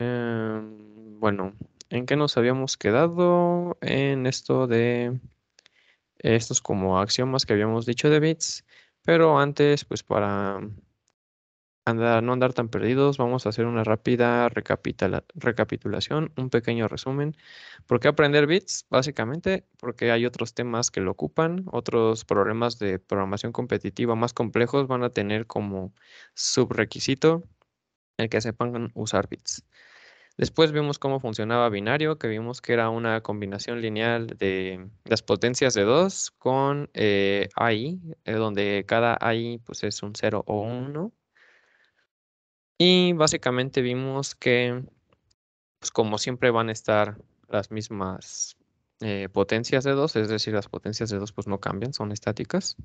Em, bueno, ¿en qué nos habíamos quedado? En esto de estos como axiomas que habíamos dicho de bits, pero antes, pues para andar, no andar tan perdidos, vamos a hacer una rápida recapitulación, un pequeño resumen. ¿Por qué aprender bits? Básicamente porque hay otros temas que lo ocupan, otros problemas de programación competitiva más complejos van a tener como subrequisito el que sepan usar bits. Después vimos cómo funcionaba binario, que vimos que era una combinación lineal de las potencias de 2 con eh, AI, eh, donde cada AI pues, es un 0 o 1. Y básicamente vimos que, pues, como siempre van a estar las mismas eh, potencias de 2, es decir, las potencias de 2 pues, no cambian, son estáticas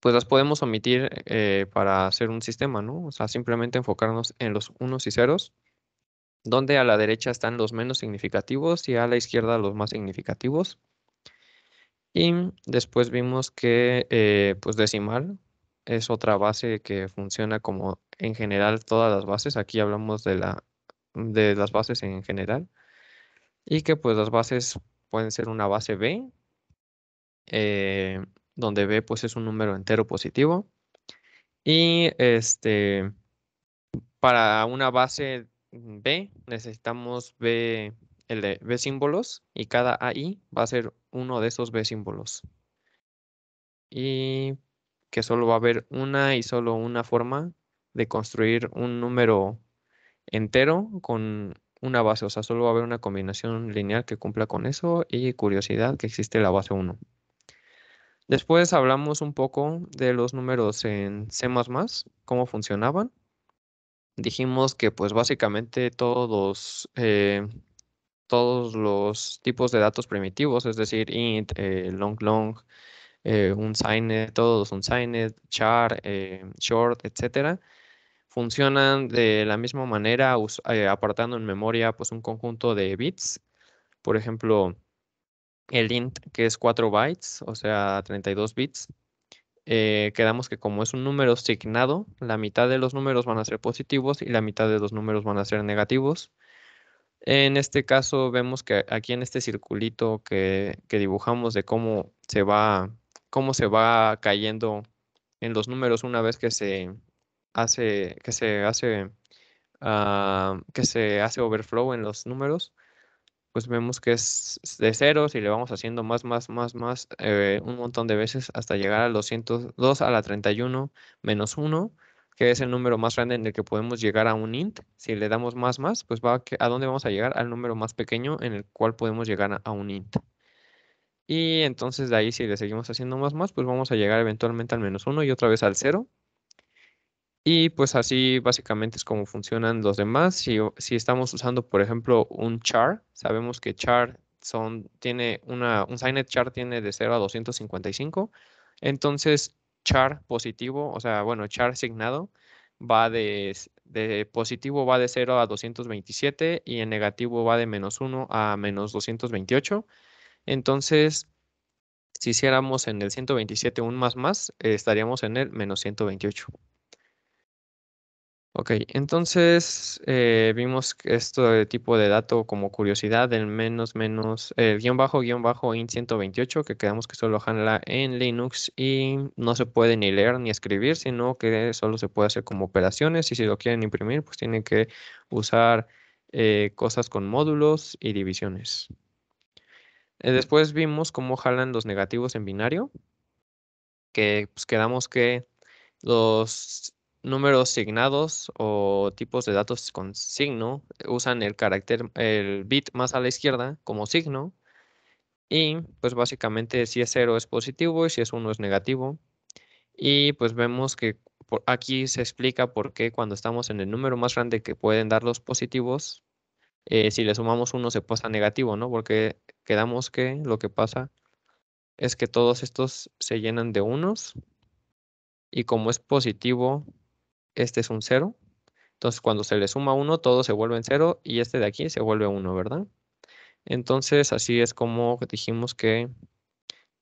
pues las podemos omitir eh, para hacer un sistema, ¿no? O sea, simplemente enfocarnos en los unos y ceros donde a la derecha están los menos significativos y a la izquierda los más significativos. Y después vimos que eh, pues decimal es otra base que funciona como en general todas las bases. Aquí hablamos de, la, de las bases en general. Y que pues las bases pueden ser una base B, eh, donde B pues es un número entero positivo. Y este, para una base B, necesitamos B, el de B símbolos y cada AI va a ser uno de esos B símbolos. Y que solo va a haber una y solo una forma de construir un número entero con una base, o sea, solo va a haber una combinación lineal que cumpla con eso y curiosidad que existe la base 1. Después hablamos un poco de los números en C++, cómo funcionaban dijimos que pues básicamente todos, eh, todos los tipos de datos primitivos, es decir, int, eh, long long, eh, unsigned, todos unsigned, char, short, etcétera, funcionan de la misma manera apartando en memoria pues un conjunto de bits. Por ejemplo, el int que es 4 bytes, o sea, 32 bits, eh, quedamos que como es un número signado, la mitad de los números van a ser positivos y la mitad de los números van a ser negativos. En este caso vemos que aquí en este circulito que, dibujamos de cómo se, va, cómo se va cayendo en los números una vez que se hace, que se hace, ah, que se hace overflow en los números, pues vemos que es de ceros y le vamos haciendo más, más, más, más eh, un montón de veces hasta llegar al 202 a la 31 menos 1, que es el número más grande en el que podemos llegar a un int. Si le damos más, más, pues va a, a dónde vamos a llegar al número más pequeño en el cual podemos llegar a un int. Y entonces de ahí si le seguimos haciendo más, más, pues vamos a llegar eventualmente al menos 1 y otra vez al 0, y pues así básicamente es como funcionan los demás. Si, estamos usando, por ejemplo, un char, sabemos que char son, tiene un Signet char tiene de 0 a 255. Entonces, char positivo, o sea, bueno, char asignado, va de, positivo va de 0 a 227 y en negativo va de menos 1 a menos 228. Entonces, si hiciéramos en el 127 un más más, estaríamos en el menos 128. Ok, entonces eh, vimos vimos este tipo de dato como curiosidad el menos menos el guión bajo guión bajo in 128 que quedamos que solo jala en Linux y no se puede ni leer ni escribir, sino que solo se puede hacer como operaciones y si lo quieren imprimir pues tienen que usar eh, cosas con módulos y divisiones. Eh, después vimos cómo jalan los negativos en binario, que pues, quedamos que los números signados o tipos de datos con signo usan el carácter, el bit más a la izquierda como signo. Y pues básicamente si es 0 es positivo y si es 1 es negativo. Y pues vemos que aquí se explica por qué cuando estamos en el número más grande que pueden dar los positivos, eh, si le sumamos 1 se pasa negativo, ¿no? Porque quedamos que lo que pasa es que todos estos se llenan de unos. Y como es positivo, este es un 0. Entonces, cuando se le suma 1, todo se vuelve en 0 y este de aquí se vuelve 1, ¿verdad? Entonces, así es como dijimos que,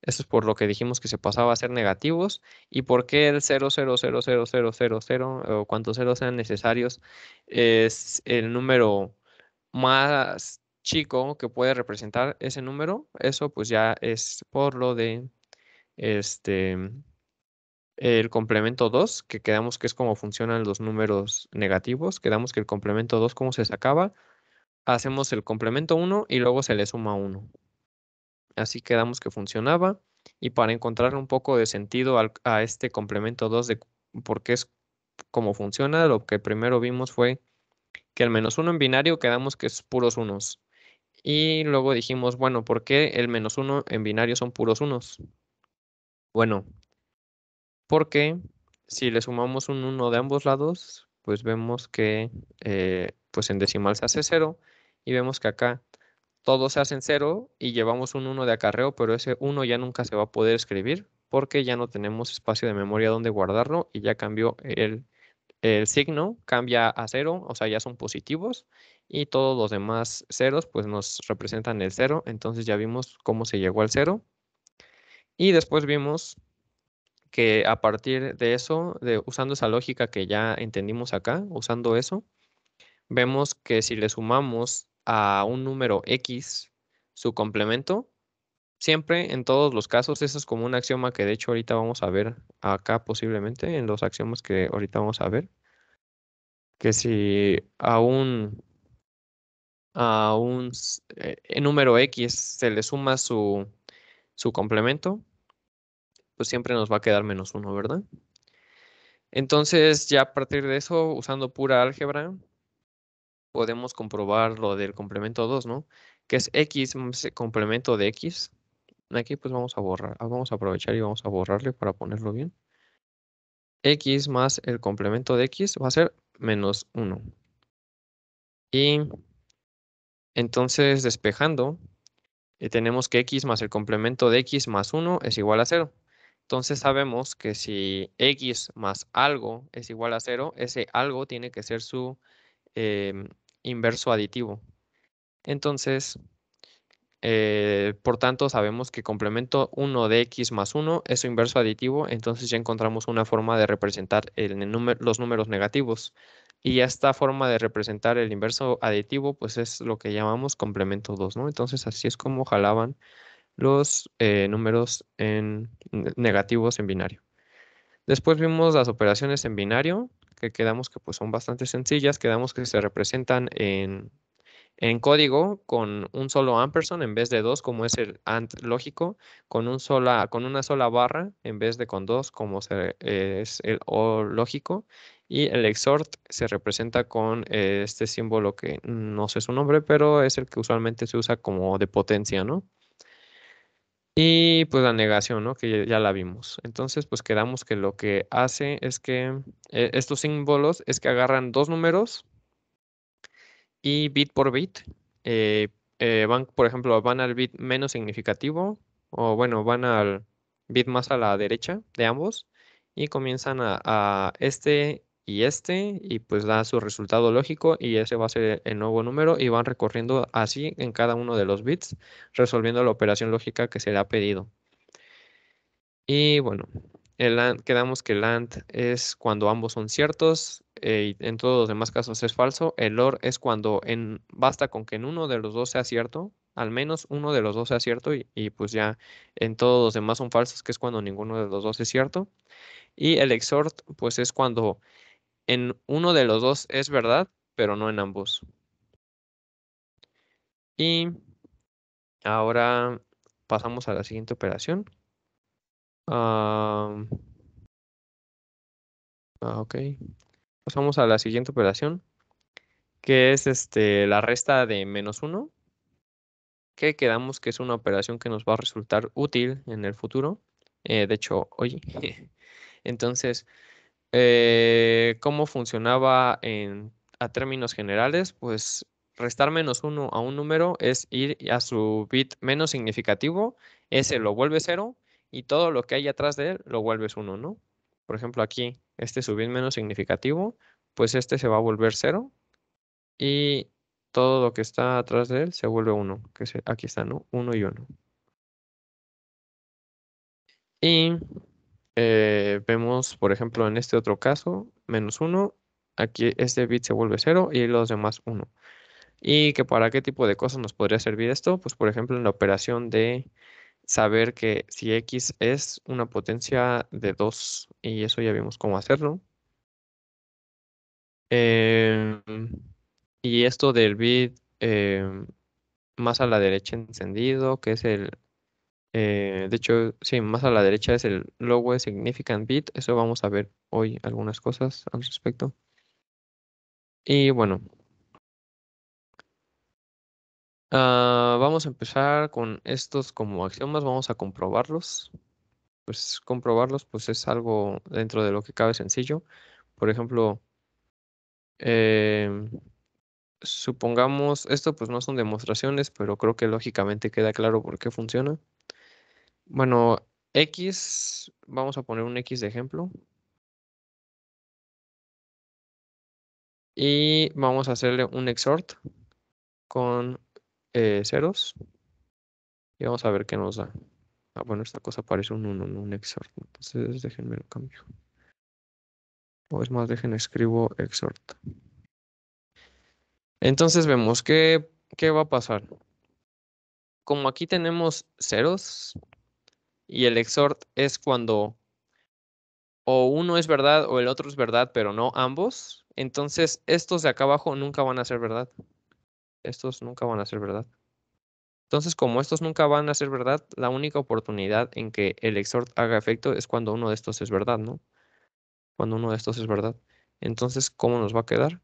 eso es por lo que dijimos que se pasaba a ser negativos y por qué el 0, 0, 0, 0, 0, 0, 0, o cuantos ceros sean necesarios, es el número más chico que puede representar ese número. Eso pues ya es por lo de, este, el complemento 2, que quedamos que es como funcionan los números negativos, quedamos que el complemento 2, ¿cómo se sacaba? Hacemos el complemento 1 y luego se le suma 1. Así quedamos que funcionaba. Y para encontrar un poco de sentido a este complemento 2 de por qué es cómo funciona, lo que primero vimos fue que el menos 1 en binario quedamos que es puros unos. Y luego dijimos, bueno, ¿por qué el menos 1 en binario son puros unos? Bueno, porque si le sumamos un 1 de ambos lados, pues vemos que eh, pues en decimal se hace 0 y vemos que acá todos se hacen 0 y llevamos un 1 de acarreo, pero ese 1 ya nunca se va a poder escribir porque ya no tenemos espacio de memoria donde guardarlo y ya cambió el, el signo, cambia a 0, o sea, ya son positivos y todos los demás ceros pues nos representan el 0, entonces ya vimos cómo se llegó al 0 y después vimos que a partir de eso, usando esa lógica que ya entendimos acá, usando eso, vemos que si le sumamos a un número X su complemento, siempre en todos los casos, eso es como un axioma que de hecho ahorita vamos a ver acá posiblemente, en los axiomas que ahorita vamos a ver, que si a un, a un eh, número X se le suma su, su complemento, pues siempre nos va a quedar menos 1, ¿verdad? Entonces, ya a partir de eso, usando pura álgebra, podemos comprobar lo del complemento 2, ¿no? Que es x más complemento de x. Aquí pues vamos a borrar, ah, vamos a aprovechar y vamos a borrarle para ponerlo bien. x más el complemento de x va a ser menos 1. Y entonces despejando, eh, tenemos que x más el complemento de x más 1 es igual a 0. Entonces sabemos que si x más algo es igual a 0, ese algo tiene que ser su em, inverso aditivo. Entonces, eh, por tanto, sabemos que complemento 1 de x más 1 es su inverso aditivo, entonces ya encontramos una forma de representar los números negativos. Y esta forma de representar el inverso aditivo, pues es lo que llamamos complemento 2, ¿no? Entonces, así es como jalaban los eh, números en negativos en binario. Después vimos las operaciones en binario, que quedamos que pues, son bastante sencillas, quedamos que se representan en, en código con un solo ampersand en vez de dos, como es el AND lógico, con, un sola, con una sola barra en vez de con dos, como se, eh, es el O lógico, y el exhort se representa con eh, este símbolo que no sé su nombre, pero es el que usualmente se usa como de potencia, ¿no? Y pues la negación, ¿no? Que ya, la vimos. Entonces, pues quedamos que lo que hace es que eh, estos símbolos es que agarran dos números y bit por bit eh, eh, van, por ejemplo, van al bit menos significativo o bueno, van al bit más a la derecha de ambos y comienzan a, a este y este, y pues da su resultado lógico y ese va a ser el nuevo número y van recorriendo así en cada uno de los bits, resolviendo la operación lógica que se le ha pedido. Y bueno, el and, quedamos que el AND es cuando ambos son ciertos, eh, y en todos los demás casos es falso. El OR es cuando en, basta con que en uno de los dos sea cierto, al menos uno de los dos sea cierto y, y, pues ya en todos los demás son falsos, que es cuando ninguno de los dos es cierto. Y el exhort, pues es cuando en uno de los dos es verdad, pero no en ambos. Y ahora pasamos a la siguiente operación. Ah, ok. Pasamos a la siguiente operación, que es este, la resta de menos uno. que quedamos que es una operación que nos va a resultar útil en el futuro. Eh, de hecho, hoy. Entonces, eh, ¿Cómo funcionaba en, a términos generales? Pues restar menos uno a un número es ir a su bit menos significativo, ese lo vuelve cero y todo lo que hay atrás de él lo vuelves uno, ¿no? Por ejemplo, aquí, este su bit menos significativo, pues este se va a volver cero y todo lo que está atrás de él se vuelve uno, que aquí está, ¿no? Uno y uno. Y eh, vemos, por ejemplo, en este otro caso, menos 1, aquí este bit se vuelve 0 y los demás 1. ¿Y que para qué tipo de cosas nos podría servir esto? Pues, por ejemplo, en la operación de saber que si x es una potencia de 2, y eso ya vimos cómo hacerlo. Eh, y esto del bit eh, más a la derecha encendido, que es el eh, de hecho, sí, más a la derecha es el de significant bit. Eso vamos a ver hoy algunas cosas al respecto. Y bueno. Ah, vamos a empezar con estos como axiomas. Vamos a comprobarlos. Pues comprobarlos pues es algo dentro de lo que cabe sencillo. Por ejemplo, em, supongamos, esto pues no son demostraciones, pero creo que lógicamente queda claro por qué funciona. Bueno, X, vamos a poner un X de ejemplo. Y vamos a hacerle un exhort con eh, ceros. Y vamos a ver qué nos da. Ah, bueno, esta cosa parece un 1, no un exhort. Entonces déjenme el cambio. O es más, déjenme escribo exhort. Entonces vemos qué qué va a pasar. Como aquí tenemos ceros, y el exhort es cuando o uno es verdad o el otro es verdad, pero no ambos. Entonces, estos de acá abajo nunca van a ser verdad. Estos nunca van a ser verdad. Entonces, como estos nunca van a ser verdad, la única oportunidad en que el exhort haga efecto es cuando uno de estos es verdad, ¿no? Cuando uno de estos es verdad. Entonces, ¿cómo nos va a quedar?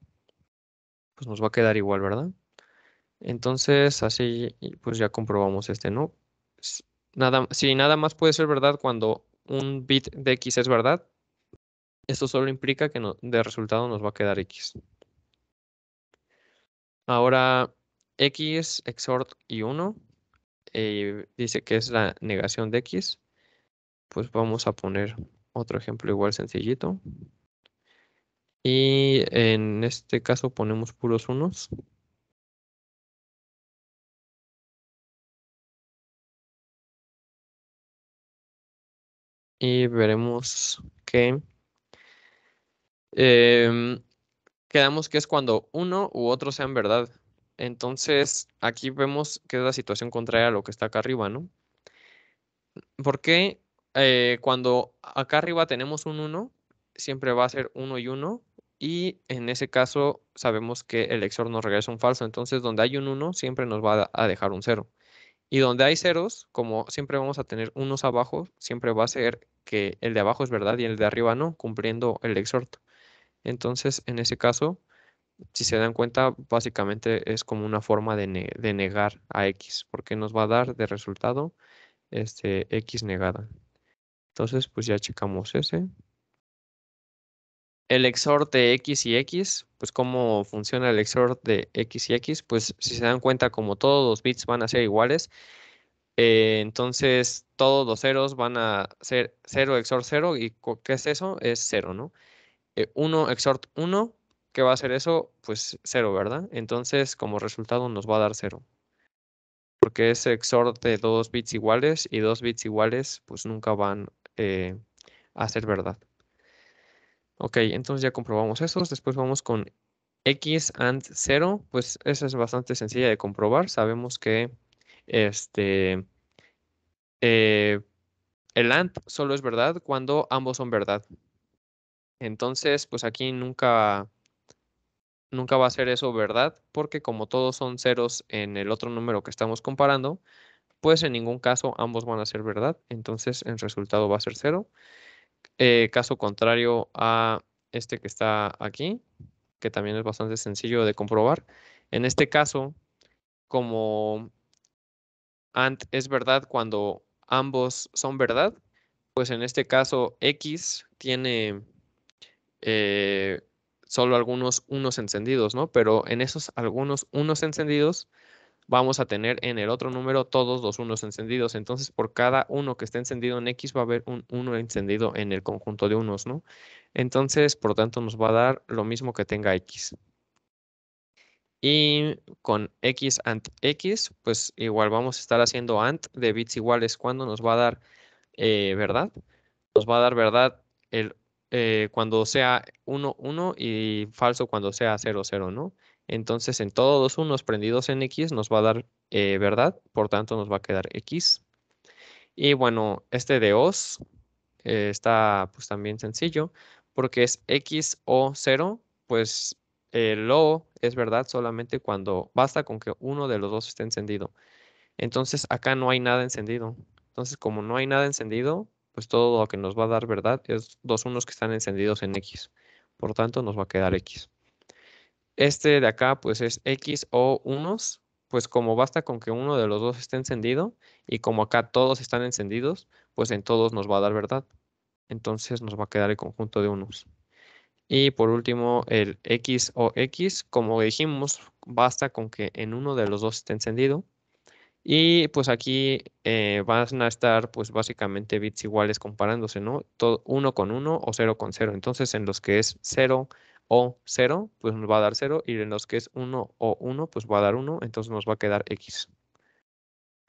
Pues nos va a quedar igual, ¿verdad? Entonces, así, pues ya comprobamos este, ¿no? si nada más puede ser verdad cuando un bit de x es verdad, esto solo implica que de resultado nos va a quedar x. Ahora, x, exhort y 1, eh, dice que es la negación de x. Pues vamos a poner otro ejemplo igual sencillito. Y en este caso ponemos puros unos. y veremos que em, quedamos que es cuando uno u otro sean verdad. Entonces, aquí vemos que es la situación contraria a lo que está acá arriba, ¿no? Porque eh, cuando acá arriba tenemos un 1, siempre va a ser 1 y 1. Y en ese caso sabemos que el XOR nos regresa un falso. Entonces, donde hay un 1, siempre nos va a dejar un 0. Y donde hay ceros, como siempre vamos a tener unos abajo, siempre va a ser que el de abajo es verdad y el de arriba no, cumpliendo el exhorto. Entonces, en ese caso, si se dan cuenta, básicamente es como una forma de, negar a x, porque nos va a dar de resultado este, x negada. Entonces, pues ya checamos ese el XOR de X y X, pues cómo funciona el XOR de X y X, pues si se dan cuenta como todos los bits van a ser iguales, eh, entonces todos los ceros van a ser 0 XOR 0 y ¿qué es eso? Es 0, ¿no? 1 exhort XOR 1, ¿qué va a ser eso? Pues 0, ¿verdad? Entonces como resultado nos va a dar 0. Porque ese XOR de dos bits iguales y dos bits iguales pues nunca van eh, a ser verdad. Ok, entonces ya comprobamos esos. Después vamos con X and 0. Pues esa es bastante sencilla de comprobar. Sabemos que este, eh, el AND solo es verdad cuando ambos son verdad. Entonces, pues aquí nunca, nunca va a ser eso verdad, porque como todos son ceros en el otro número que estamos comparando, pues en ningún caso ambos van a ser verdad. Entonces el resultado va a ser cero. Eh, caso contrario a este que está aquí, que también es bastante sencillo de comprobar. En este caso, como AND es verdad cuando ambos son verdad, pues en este caso X tiene eh, solo algunos unos encendidos, ¿no? Pero en esos algunos unos encendidos vamos a tener en el otro número todos los unos encendidos. Entonces, por cada uno que esté encendido en X va a haber un uno encendido en el conjunto de unos, ¿no? Entonces, por tanto, nos va a dar lo mismo que tenga X. Y con X and X, pues igual vamos a estar haciendo ant de bits iguales cuando nos va a dar eh, verdad. Nos va a dar verdad el, eh, cuando sea 1, 1 y falso cuando sea 0, 0, ¿no? Entonces, en todos los unos prendidos en X nos va a dar eh, verdad, por tanto nos va a quedar X. Y bueno, este de OS eh, está pues también sencillo, porque es X o 0, pues el eh, O es verdad solamente cuando basta con que uno de los dos esté encendido. Entonces acá no hay nada encendido. Entonces como no hay nada encendido, pues todo lo que nos va a dar verdad es dos unos que están encendidos en X. Por tanto, nos va a quedar X. Este de acá, pues es X o unos, pues como basta con que uno de los dos esté encendido y como acá todos están encendidos, pues en todos nos va a dar verdad. Entonces nos va a quedar el conjunto de unos. Y por último, el X o X, como dijimos, basta con que en uno de los dos esté encendido. Y pues aquí eh, van a estar pues básicamente bits iguales comparándose, ¿no? Todo, uno con uno o cero con cero. Entonces en los que es cero o 0, pues nos va a dar 0 y en los que es 1 o 1, pues va a dar 1, entonces nos va a quedar X.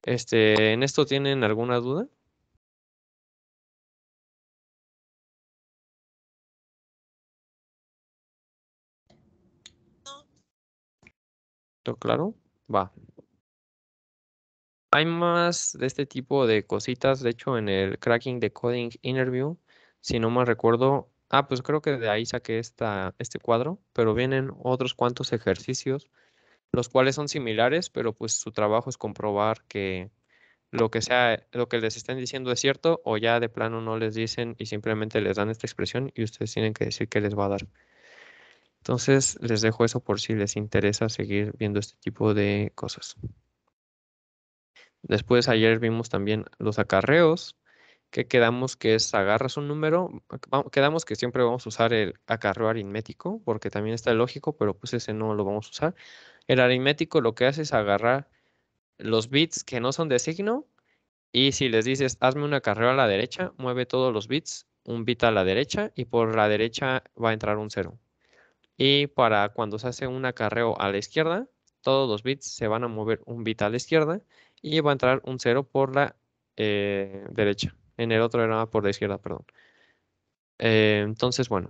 Este, ¿En esto tienen alguna duda? ¿Todo claro? Va. Hay más de este tipo de cositas, de hecho en el Cracking Decoding Interview, si no mal recuerdo, ah, pues creo que de ahí saqué esta, este cuadro, pero vienen otros cuantos ejercicios, los cuales son similares, pero pues su trabajo es comprobar que lo que sea, lo que les estén diciendo es cierto, o ya de plano no les dicen y simplemente les dan esta expresión y ustedes tienen que decir qué les va a dar. Entonces les dejo eso por si les interesa seguir viendo este tipo de cosas. Después ayer vimos también los acarreos, que quedamos que es agarras un número, quedamos que siempre vamos a usar el acarreo aritmético, porque también está lógico, pero pues ese no lo vamos a usar. El aritmético lo que hace es agarrar los bits que no son de signo y si les dices hazme un acarreo a la derecha, mueve todos los bits, un bit a la derecha y por la derecha va a entrar un cero. Y para cuando se hace un acarreo a la izquierda, todos los bits se van a mover un bit a la izquierda y va a entrar un cero por la eh, derecha en el otro era por la izquierda, perdón. Eh, entonces, bueno.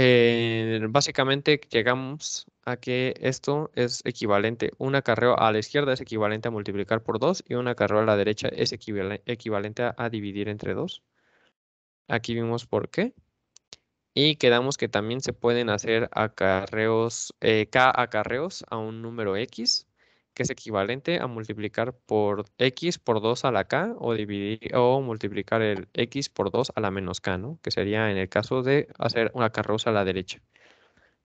Eh, básicamente llegamos a que esto es equivalente, un acarreo a la izquierda es equivalente a multiplicar por 2 y un acarreo a la derecha es equivalente a, dividir entre 2. Aquí vimos por qué. Y quedamos que también se pueden hacer acarreos, eh, K acarreos a un número X que es equivalente a multiplicar por x por 2 a la k o, dividir, o multiplicar el x por 2 a la menos k, ¿no? que sería en el caso de hacer una carroza a la derecha.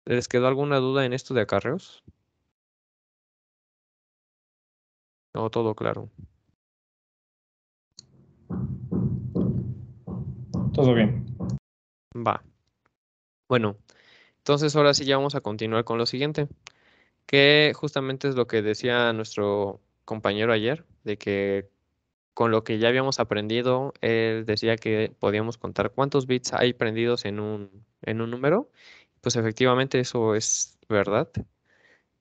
¿Les quedó alguna duda en esto de acarreos? No, todo claro. Todo bien. Va. Bueno, entonces ahora sí ya vamos a continuar con lo siguiente que justamente es lo que decía nuestro compañero ayer, de que con lo que ya habíamos aprendido, él decía que podíamos contar cuántos bits hay prendidos en un, en un número. Pues efectivamente eso es verdad.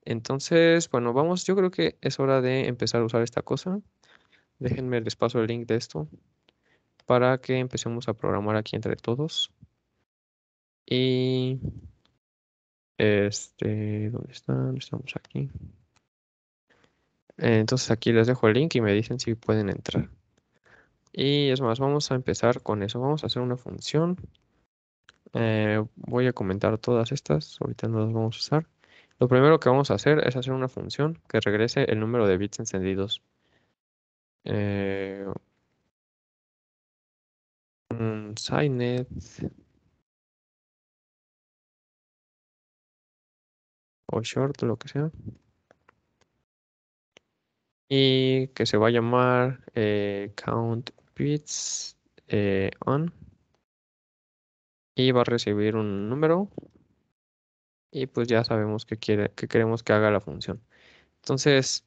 Entonces, bueno, vamos, yo creo que es hora de empezar a usar esta cosa. Déjenme les paso el link de esto para que empecemos a programar aquí entre todos. Y este, ¿dónde están? Estamos aquí. Entonces aquí les dejo el link y me dicen si pueden entrar. Y es más, vamos a empezar con eso. Vamos a hacer una función. Eh, voy a comentar todas estas. Ahorita no las vamos a usar. Lo primero que vamos a hacer es hacer una función que regrese el número de bits encendidos. Eh, signet. o short, lo que sea. Y que se va a llamar eh, count bits eh, on. Y va a recibir un número. Y pues ya sabemos que, quiere, que queremos que haga la función. Entonces,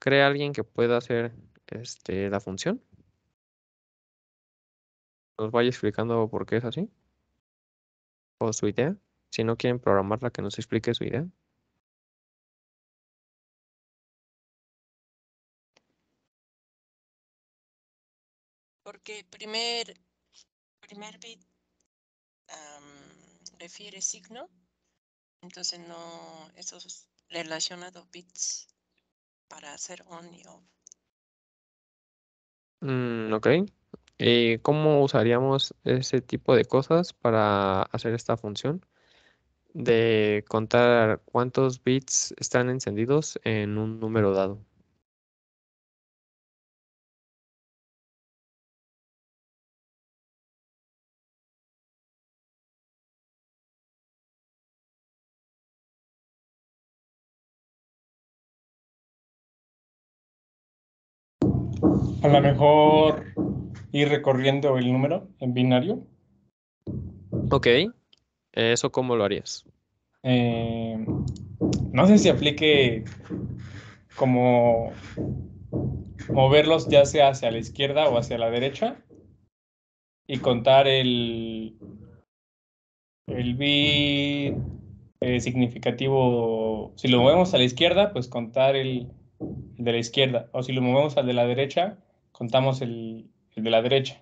crea alguien que pueda hacer este, la función. Nos vaya explicando por qué es así. O su idea. Si no quieren programarla, que nos explique su idea. que primer, primer bit refiere signo, entonces no, eso relacionados bits para hacer on y off. Mm, ok. ¿Y cómo usaríamos ese tipo de cosas para hacer esta función? De contar cuántos bits están encendidos en un número dado. A lo mejor ir recorriendo el número en binario. Ok. ¿Eso cómo lo harías? Eh, no sé si aplique como moverlos ya sea hacia la izquierda o hacia la derecha y contar el, el bit eh, significativo. Si lo movemos a la izquierda, pues contar el de la izquierda. O si lo movemos al de la derecha, contamos el, de la derecha.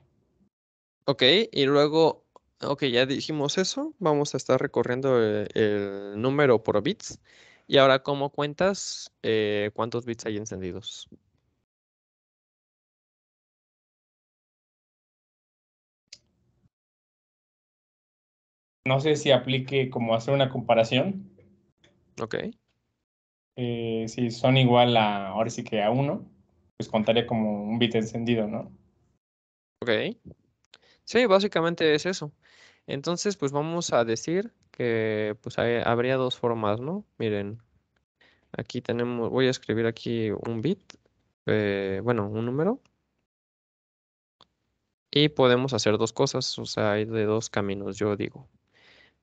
Ok, y luego, ok, ya dijimos eso, vamos a estar recorriendo eh, el, número por bits. Y ahora, ¿cómo cuentas eh, cuántos bits hay encendidos? No sé si aplique como hacer una comparación. Ok. Eh, si son igual a, ahora sí que a uno pues contaría como un bit encendido, ¿no? Ok. Sí, básicamente es eso. Entonces, pues vamos a decir que pues habría dos formas, ¿no? Miren, aquí tenemos, voy a escribir aquí un bit, eh, bueno, un número. Y podemos hacer dos cosas, o sea, hay de dos caminos, yo digo.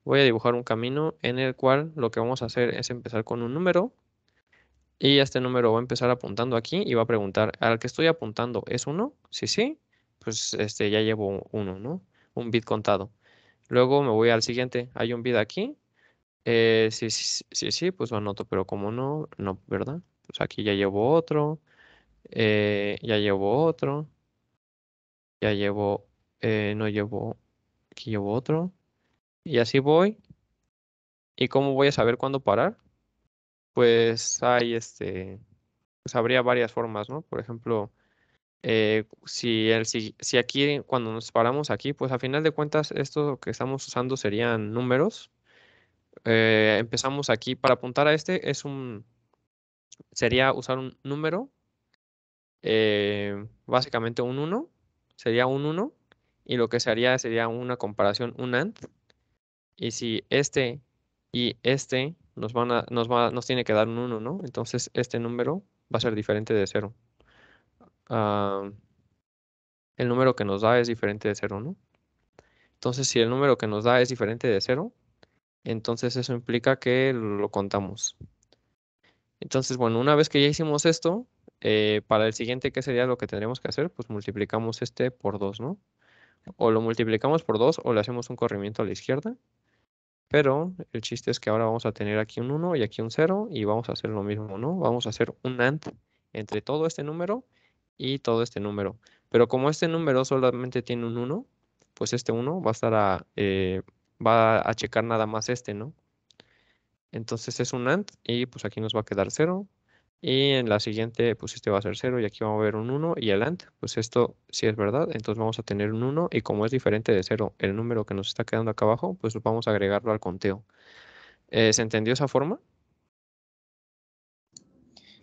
Voy a dibujar un camino en el cual lo que vamos a hacer es empezar con un número y este número va a empezar apuntando aquí y va a preguntar, ¿al que estoy apuntando es uno? Sí, sí, pues este, ya llevo uno, ¿no? Un bit contado. Luego me voy al siguiente, hay un bit aquí. sí, sí, sí, sí, pues lo anoto, pero como no, no, ¿verdad? Pues aquí ya llevo otro, eh, ya llevo otro, ya llevo, eh, no llevo, aquí llevo otro. Y así voy. ¿Y cómo voy a saber cuándo parar? pues hay este, pues habría varias formas, ¿no? Por ejemplo, eh, si, si, aquí, cuando nos paramos aquí, pues a final de cuentas, esto que estamos usando serían números. Eh, empezamos aquí para apuntar a este, es un, sería usar un número, eh, básicamente un 1, sería un 1, y lo que se haría sería una comparación, un AND. Y si este y este nos, nos, nos tiene que dar un 1, ¿no? Entonces este número va a ser diferente de 0. Ah, el número que nos da es diferente de 0, ¿no? Entonces, si el número que nos da es diferente de 0, entonces eso implica que lo contamos. Entonces, bueno, una vez que ya hicimos esto, eh, para el siguiente, ¿qué sería lo que tendríamos que hacer? Pues multiplicamos este por 2, ¿no? O lo multiplicamos por 2 o le hacemos un corrimiento a la izquierda pero el chiste es que ahora vamos a tener aquí un 1 y aquí un 0 y vamos a hacer lo mismo, ¿no? Vamos a hacer un AND entre todo este número y todo este número. Pero como este número solamente tiene un 1, pues este 1 va a estar a, eh, va a checar nada más este, ¿no? Entonces es un AND y pues aquí nos va a quedar 0 y en la siguiente, pues este va a ser 0 y aquí vamos a ver un 1 y el AND, pues esto sí es verdad, entonces vamos a tener un 1 y como es diferente de 0 el número que nos está quedando acá abajo, pues vamos a agregarlo al conteo. Eh, ¿Se entendió esa forma?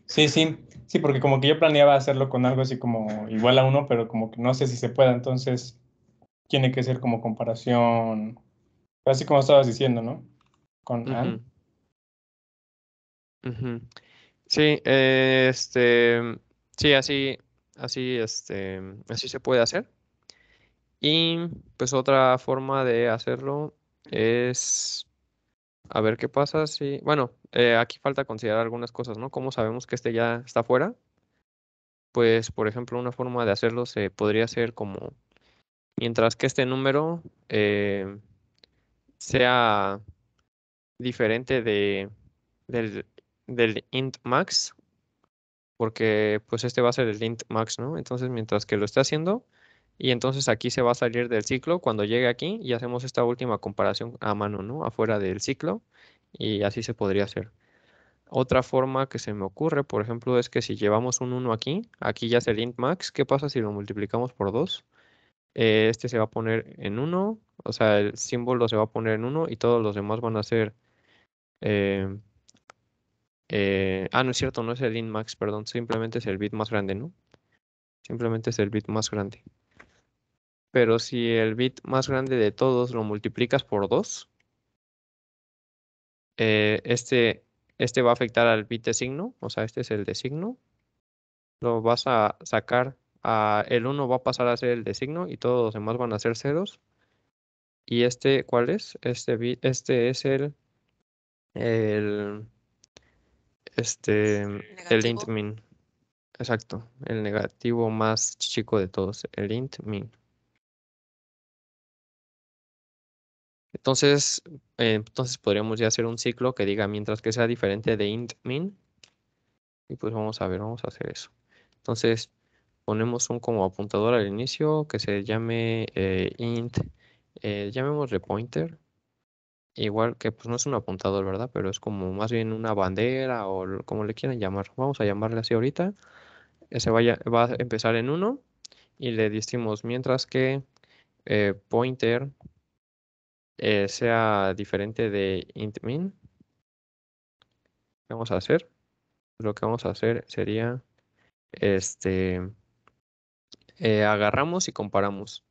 Sí, sí, sí, porque como que yo planeaba hacerlo con algo así como igual a 1, pero como que no sé si se pueda, entonces tiene que ser como comparación, así como estabas diciendo, ¿no? Con AND. Ajá. Sí, eh, este, sí, así, así, este, así se puede hacer. Y pues otra forma de hacerlo es, a ver qué pasa si, bueno, eh, aquí falta considerar algunas cosas, ¿no? ¿Cómo sabemos que este ya está fuera? Pues, por ejemplo, una forma de hacerlo se podría hacer como, mientras que este número eh, sea diferente de, del, del int max, porque pues este va a ser el int max, ¿no? Entonces mientras que lo esté haciendo, y entonces aquí se va a salir del ciclo cuando llegue aquí y hacemos esta última comparación a mano, ¿no? Afuera del ciclo y así se podría hacer. Otra forma que se me ocurre, por ejemplo, es que si llevamos un 1 aquí, aquí ya es el int max, ¿qué pasa si lo multiplicamos por 2? Eh, este se va a poner en 1, o sea, el símbolo se va a poner en 1 y todos los demás van a ser... Eh, eh, ah, no es cierto, no es el inmax, perdón, simplemente es el bit más grande, ¿no? Simplemente es el bit más grande. Pero si el bit más grande de todos lo multiplicas por 2, eh, este, este va a afectar al bit de signo, o sea, este es el de signo. Lo vas a sacar, el 1 va a pasar a ser el de signo y todos los demás van a ser ceros. ¿Y este cuál es? Este, bit, este es el, el este, el int min. Exacto, el negativo más chico de todos, el int min. Entonces, eh, entonces podríamos ya hacer un ciclo que diga mientras que sea diferente de int min. Y pues vamos a ver, vamos a hacer eso. Entonces, ponemos un como apuntador al inicio que se llame eh, int, llamemos eh, llamémosle pointer. Igual que pues no es un apuntador, ¿verdad? Pero es como más bien una bandera o como le quieran llamar. Vamos a llamarle así ahorita. Eh, se va a empezar en 1 y le decimos mientras que eh, pointer eh, sea diferente de int min. vamos a hacer? Lo que vamos a hacer sería este agarramos y comparamos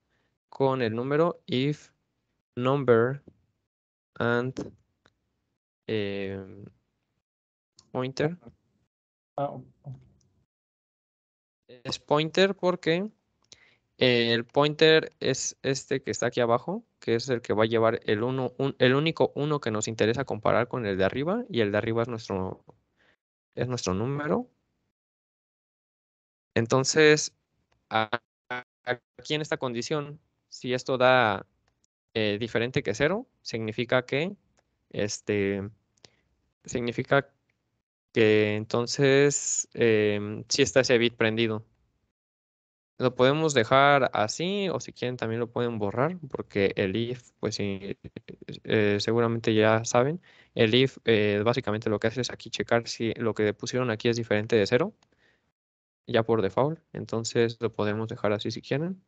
con el número if number and em, pointer. Ah, ah, es pointer porque eh, el pointer es este que está aquí abajo, que es el que va a llevar el, uno, el único uno que nos interesa comparar con el de arriba, y el de arriba es nuestro, es nuestro número. Entonces, aquí en esta condición, si esto da eh, diferente que cero significa que este significa que entonces em, si está ese bit prendido. Lo podemos dejar así o si quieren también lo pueden borrar porque el if, pues eh, eh, seguramente ya saben, el if básicamente lo que hace es aquí checar si lo que pusieron aquí es diferente de cero, ya por default, entonces lo podemos dejar así si quieren.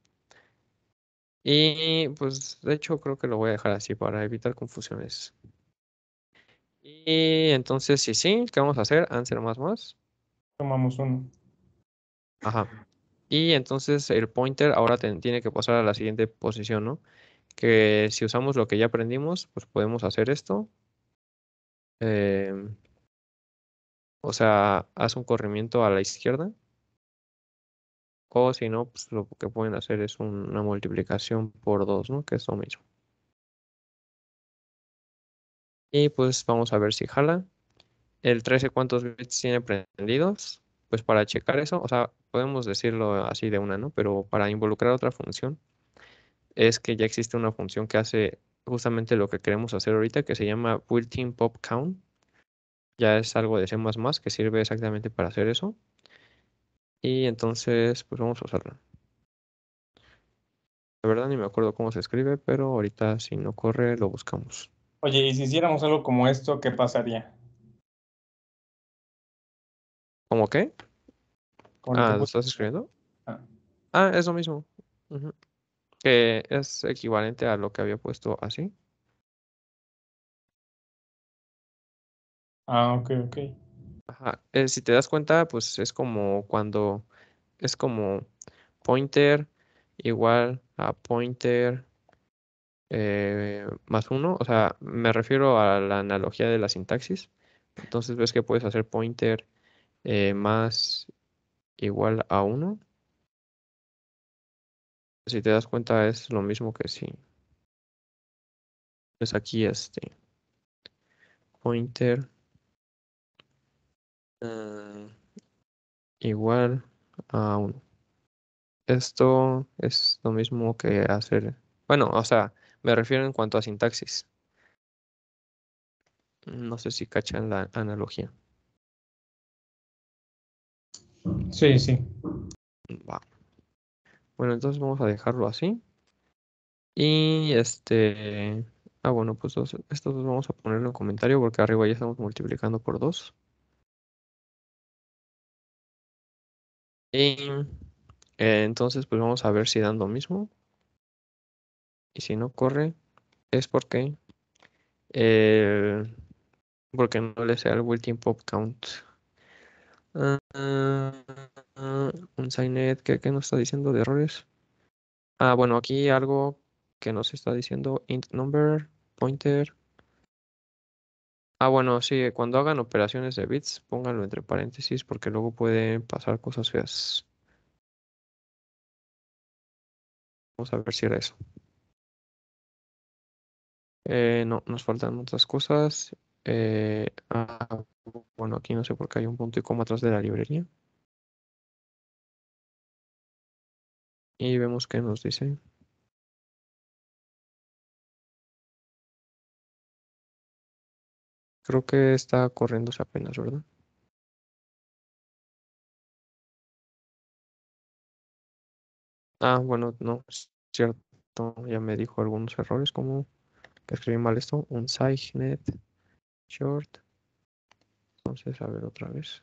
Y pues de hecho creo que lo voy a dejar así para evitar confusiones. Y entonces, sí sí, ¿qué vamos a hacer? Answer más más. Tomamos uno. Ajá. Y entonces el pointer ahora tiene que pasar a la siguiente posición, ¿no? Que si usamos lo que ya aprendimos, pues podemos hacer esto. Em, o sea, haz un corrimiento a la izquierda. O si no, pues lo que pueden hacer es una multiplicación por 2, ¿no? Que es lo mismo. Y pues vamos a ver si jala. El 13, ¿cuántos bits tiene prendidos? Pues para checar eso, o sea, podemos decirlo así de una, ¿no? Pero para involucrar otra función, es que ya existe una función que hace justamente lo que queremos hacer ahorita, que se llama built pop count. Ya es algo de C++ que sirve exactamente para hacer eso. Y entonces, pues vamos a usarla. La verdad ni me acuerdo cómo se escribe, pero ahorita si no corre lo buscamos. Oye, y si hiciéramos algo como esto, ¿qué pasaría? ¿Cómo qué? pasaría cómo qué ah, ¿lo estás escribiendo? Ah. ah es lo mismo. Que es equivalente a lo que había puesto así. Ah, ok, ok. Eh, si te das cuenta, pues es como cuando es como pointer igual a pointer eh, más uno. O sea, me refiero a la analogía de la sintaxis. Entonces ves que puedes hacer pointer eh, más igual a uno. Si te das cuenta es lo mismo que si. Pues aquí este pointer Ah. igual a ah, 1. Esto es lo mismo que hacer, bueno, o sea, me refiero en cuanto a sintaxis. No sé si cachan la analogía. Sí, sí. Bueno, entonces vamos a dejarlo así. Y este... Ah, bueno, pues estos dos vamos a ponerlo en comentario porque arriba ya estamos multiplicando por dos. Eh, entonces, pues vamos a ver si dan lo mismo. Y si no corre, es porque, eh, porque no le sea el Wilting pop count. Ah, ah, un signet que, que nos está diciendo de errores. Ah, bueno, aquí algo que nos está diciendo int number, pointer, Ah, bueno, sí, cuando hagan operaciones de bits, pónganlo entre paréntesis porque luego pueden pasar cosas feas. Vamos a ver si era eso. Eh, no, nos faltan otras cosas. Eh, ah, bueno, aquí no sé por qué hay un punto y coma atrás de la librería. Y vemos que nos dice. Creo que está corriéndose apenas, ¿verdad? Ah, bueno, no, es cierto. Ya me dijo algunos errores, como que escribí mal esto. Un signet short. Entonces, a ver otra vez.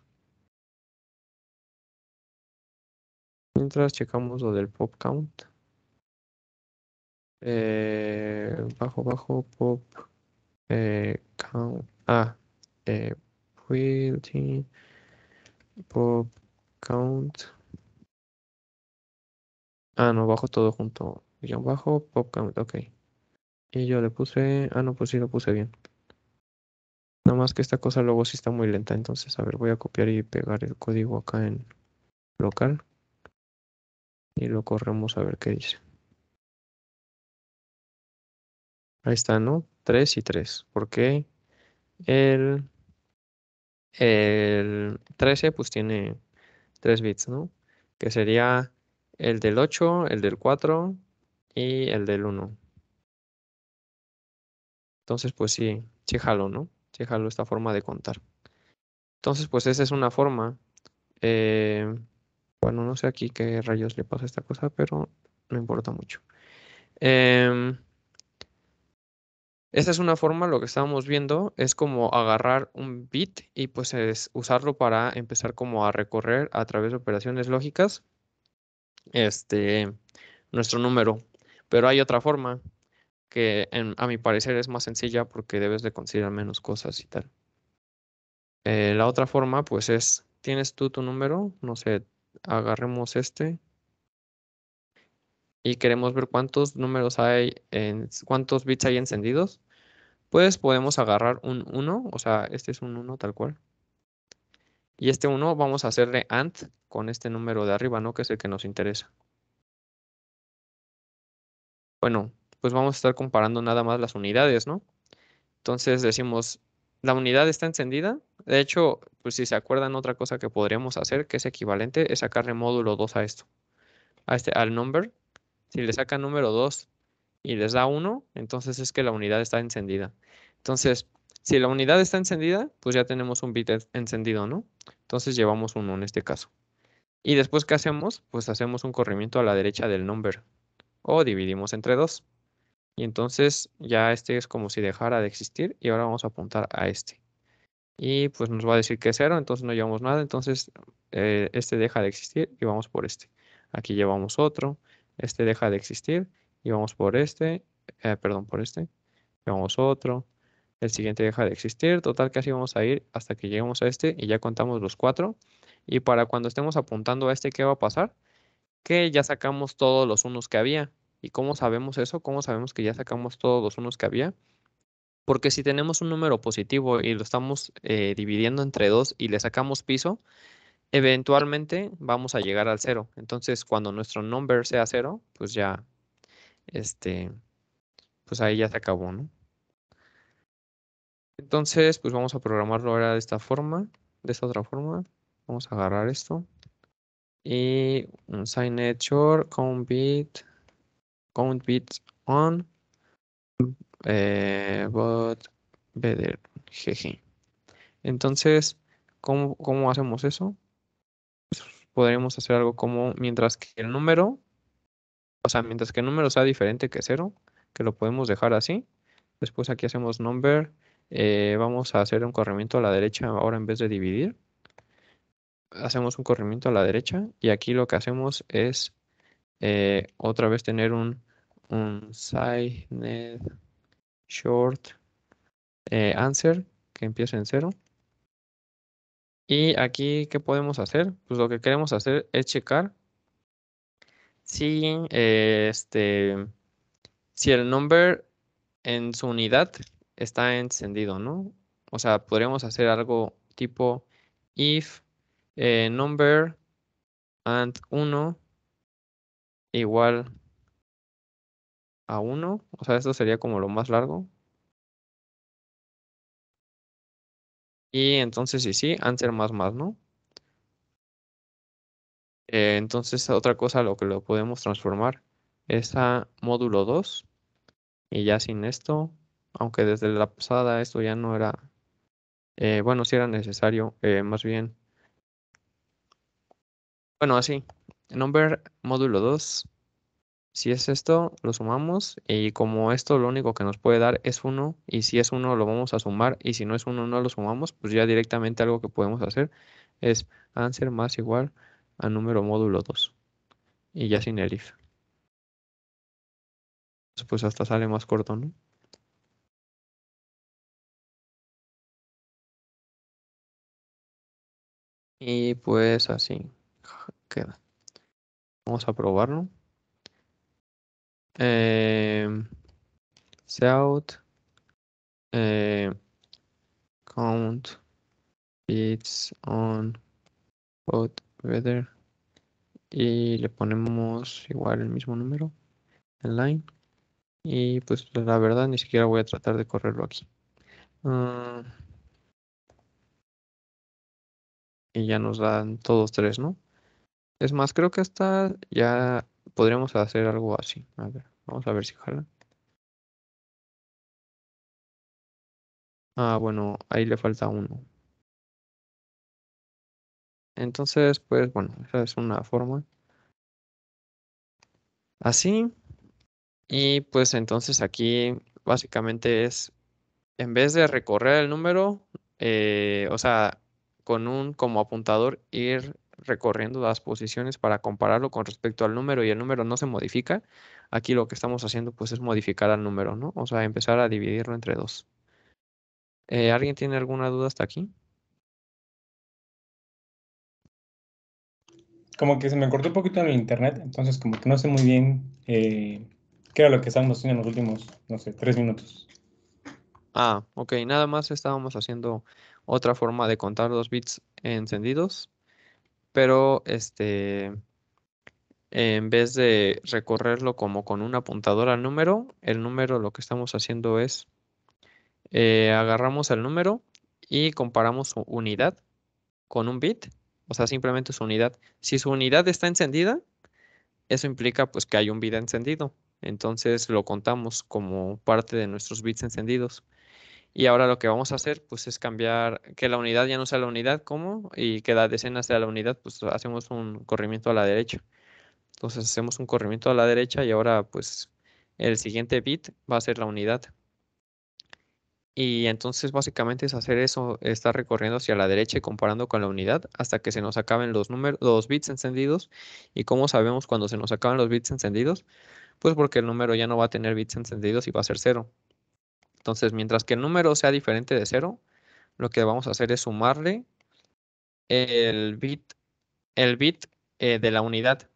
Mientras checamos lo del pop count. Eh, bajo, bajo, pop eh, count ah Eh, Pop Count. Ah, no, bajo todo junto. y bajo, Pop Count, ok. Y yo le puse. Ah, no, pues sí lo puse bien. Nada más que esta cosa luego sí está muy lenta. Entonces, a ver, voy a copiar y pegar el código acá en local. Y lo corremos a ver qué dice. Ahí está, ¿no? 3 y 3. ¿Por qué? El, 13 pues tiene 3 bits, ¿no? Que sería el del 8, el del 4 y el del 1. Entonces, pues sí, sí ¿no? Sí esta forma de contar. Entonces, pues esa es una forma. Eh, bueno, no sé aquí qué rayos le pasa a esta cosa, pero no importa mucho. Eh, esta es una forma, lo que estábamos viendo, es como agarrar un bit y pues es usarlo para empezar como a recorrer a través de operaciones lógicas este, nuestro número. Pero hay otra forma que a mi parecer es más sencilla porque debes de considerar menos cosas y tal. Eh, la otra forma pues es, tienes tú tu número, no sé, agarremos este, y queremos ver cuántos números hay, en, cuántos bits hay encendidos, pues podemos agarrar un 1, o sea, este es un 1 tal cual. Y este 1 vamos a hacerle AND con este número de arriba, ¿no? Que es el que nos interesa. Bueno, pues vamos a estar comparando nada más las unidades, ¿no? Entonces decimos, la unidad está encendida. De hecho, pues si se acuerdan, otra cosa que podríamos hacer que es equivalente es sacarle módulo 2 a esto. A este, al number, si le saca número 2 y les da 1, entonces es que la unidad está encendida. Entonces, si la unidad está encendida, pues ya tenemos un bit encendido, ¿no? Entonces llevamos 1 en este caso. Y después, ¿qué hacemos? Pues hacemos un corrimiento a la derecha del number o dividimos entre 2. Y entonces ya este es como si dejara de existir y ahora vamos a apuntar a este. Y pues nos va a decir que es 0, entonces no llevamos nada, entonces eh, este deja de existir y vamos por este. Aquí llevamos otro, este deja de existir y vamos por este, eh, perdón, por este, y vamos otro, el siguiente deja de existir, total que así vamos a ir hasta que lleguemos a este y ya contamos los cuatro. Y para cuando estemos apuntando a este, ¿qué va a pasar? Que ya sacamos todos los unos que había. ¿Y cómo sabemos eso? ¿Cómo sabemos que ya sacamos todos los unos que había? Porque si tenemos un número positivo y lo estamos eh, dividiendo entre dos y le sacamos piso, eventualmente vamos a llegar al cero. Entonces, cuando nuestro number sea cero, pues ya, este, pues ahí ya se acabó, ¿no? Entonces, pues vamos a programarlo ahora de esta forma, de esta otra forma. Vamos a agarrar esto. Y un signature, count bit, count bit on, eh, but better, Entonces, ¿cómo hacemos eso? podríamos hacer algo como mientras que el número, o sea, mientras que el número sea diferente que cero, que lo podemos dejar así. Después aquí hacemos number, eh, vamos a hacer un corrimiento a la derecha ahora en vez de dividir. Hacemos un corrimiento a la derecha y aquí lo que hacemos es eh, otra vez tener un, un short eh, answer que empiece en cero y aquí, ¿qué podemos hacer? Pues lo que queremos hacer es checar si, eh, este, si el number en su unidad está encendido, ¿no? O sea, podríamos hacer algo tipo if eh, number and 1 igual a 1. O sea, esto sería como lo más largo. Y entonces, sí, sí, answer más más, ¿no? Eh, entonces, otra cosa lo que lo podemos transformar es a módulo 2. Y ya sin esto, aunque desde la pasada esto ya no era, eh, bueno, si era necesario, eh, más bien, bueno, así, number módulo 2 si es esto, lo sumamos y como esto lo único que nos puede dar es 1 y si es 1 lo vamos a sumar y si no es 1 no lo sumamos, pues ya directamente algo que podemos hacer es answer más igual a número módulo 2 y ya sin el if. Pues hasta sale más corto, ¿no? Y pues así queda. Vamos a probarlo eh, em, South eh, count it's on hot weather y le ponemos igual el mismo número en line y pues la verdad ni siquiera voy a tratar de correrlo aquí ah, y ya nos dan todos tres no es más creo que hasta ya podríamos hacer algo así. vamos a ver si jala. Ah, bueno, ahí le falta uno. Entonces, pues bueno, esa es una forma. Así. Y pues entonces aquí básicamente es, en vez de recorrer el número, eh, o sea, con un como apuntador ir recorriendo las posiciones para compararlo con respecto al número y el número no se modifica, aquí lo que estamos haciendo pues es modificar al número, ¿no? O sea, empezar a dividirlo entre dos. Eh, ¿Alguien tiene alguna duda hasta aquí? Como que se me cortó un poquito en el internet, entonces como que no sé muy bien eh, qué era lo que estábamos haciendo en los últimos, no sé, tres minutos. Ah, ok, nada más estábamos haciendo otra forma de contar los bits encendidos pero este, en vez de recorrerlo como con una apuntadora al número, el número lo que estamos haciendo es eh, agarramos el número y comparamos su unidad con un bit, o sea, simplemente su unidad. Si su unidad está encendida, eso implica pues que hay un bit encendido. Entonces lo contamos como parte de nuestros bits encendidos. Y ahora lo que vamos a hacer pues es cambiar que la unidad ya no sea la unidad como y que la decena sea la unidad, pues hacemos un corrimiento a la derecha. Entonces hacemos un corrimiento a la derecha y ahora pues el siguiente bit va a ser la unidad. Y entonces básicamente es hacer eso, estar recorriendo hacia la derecha y comparando con la unidad hasta que se nos acaben los números, los bits encendidos. ¿Y cómo sabemos cuando se nos acaban los bits encendidos? Pues porque el número ya no va a tener bits encendidos y va a ser cero. Entonces, mientras que el número sea diferente de 0, lo que vamos a hacer es sumarle el bit, el bit eh, de la unidad.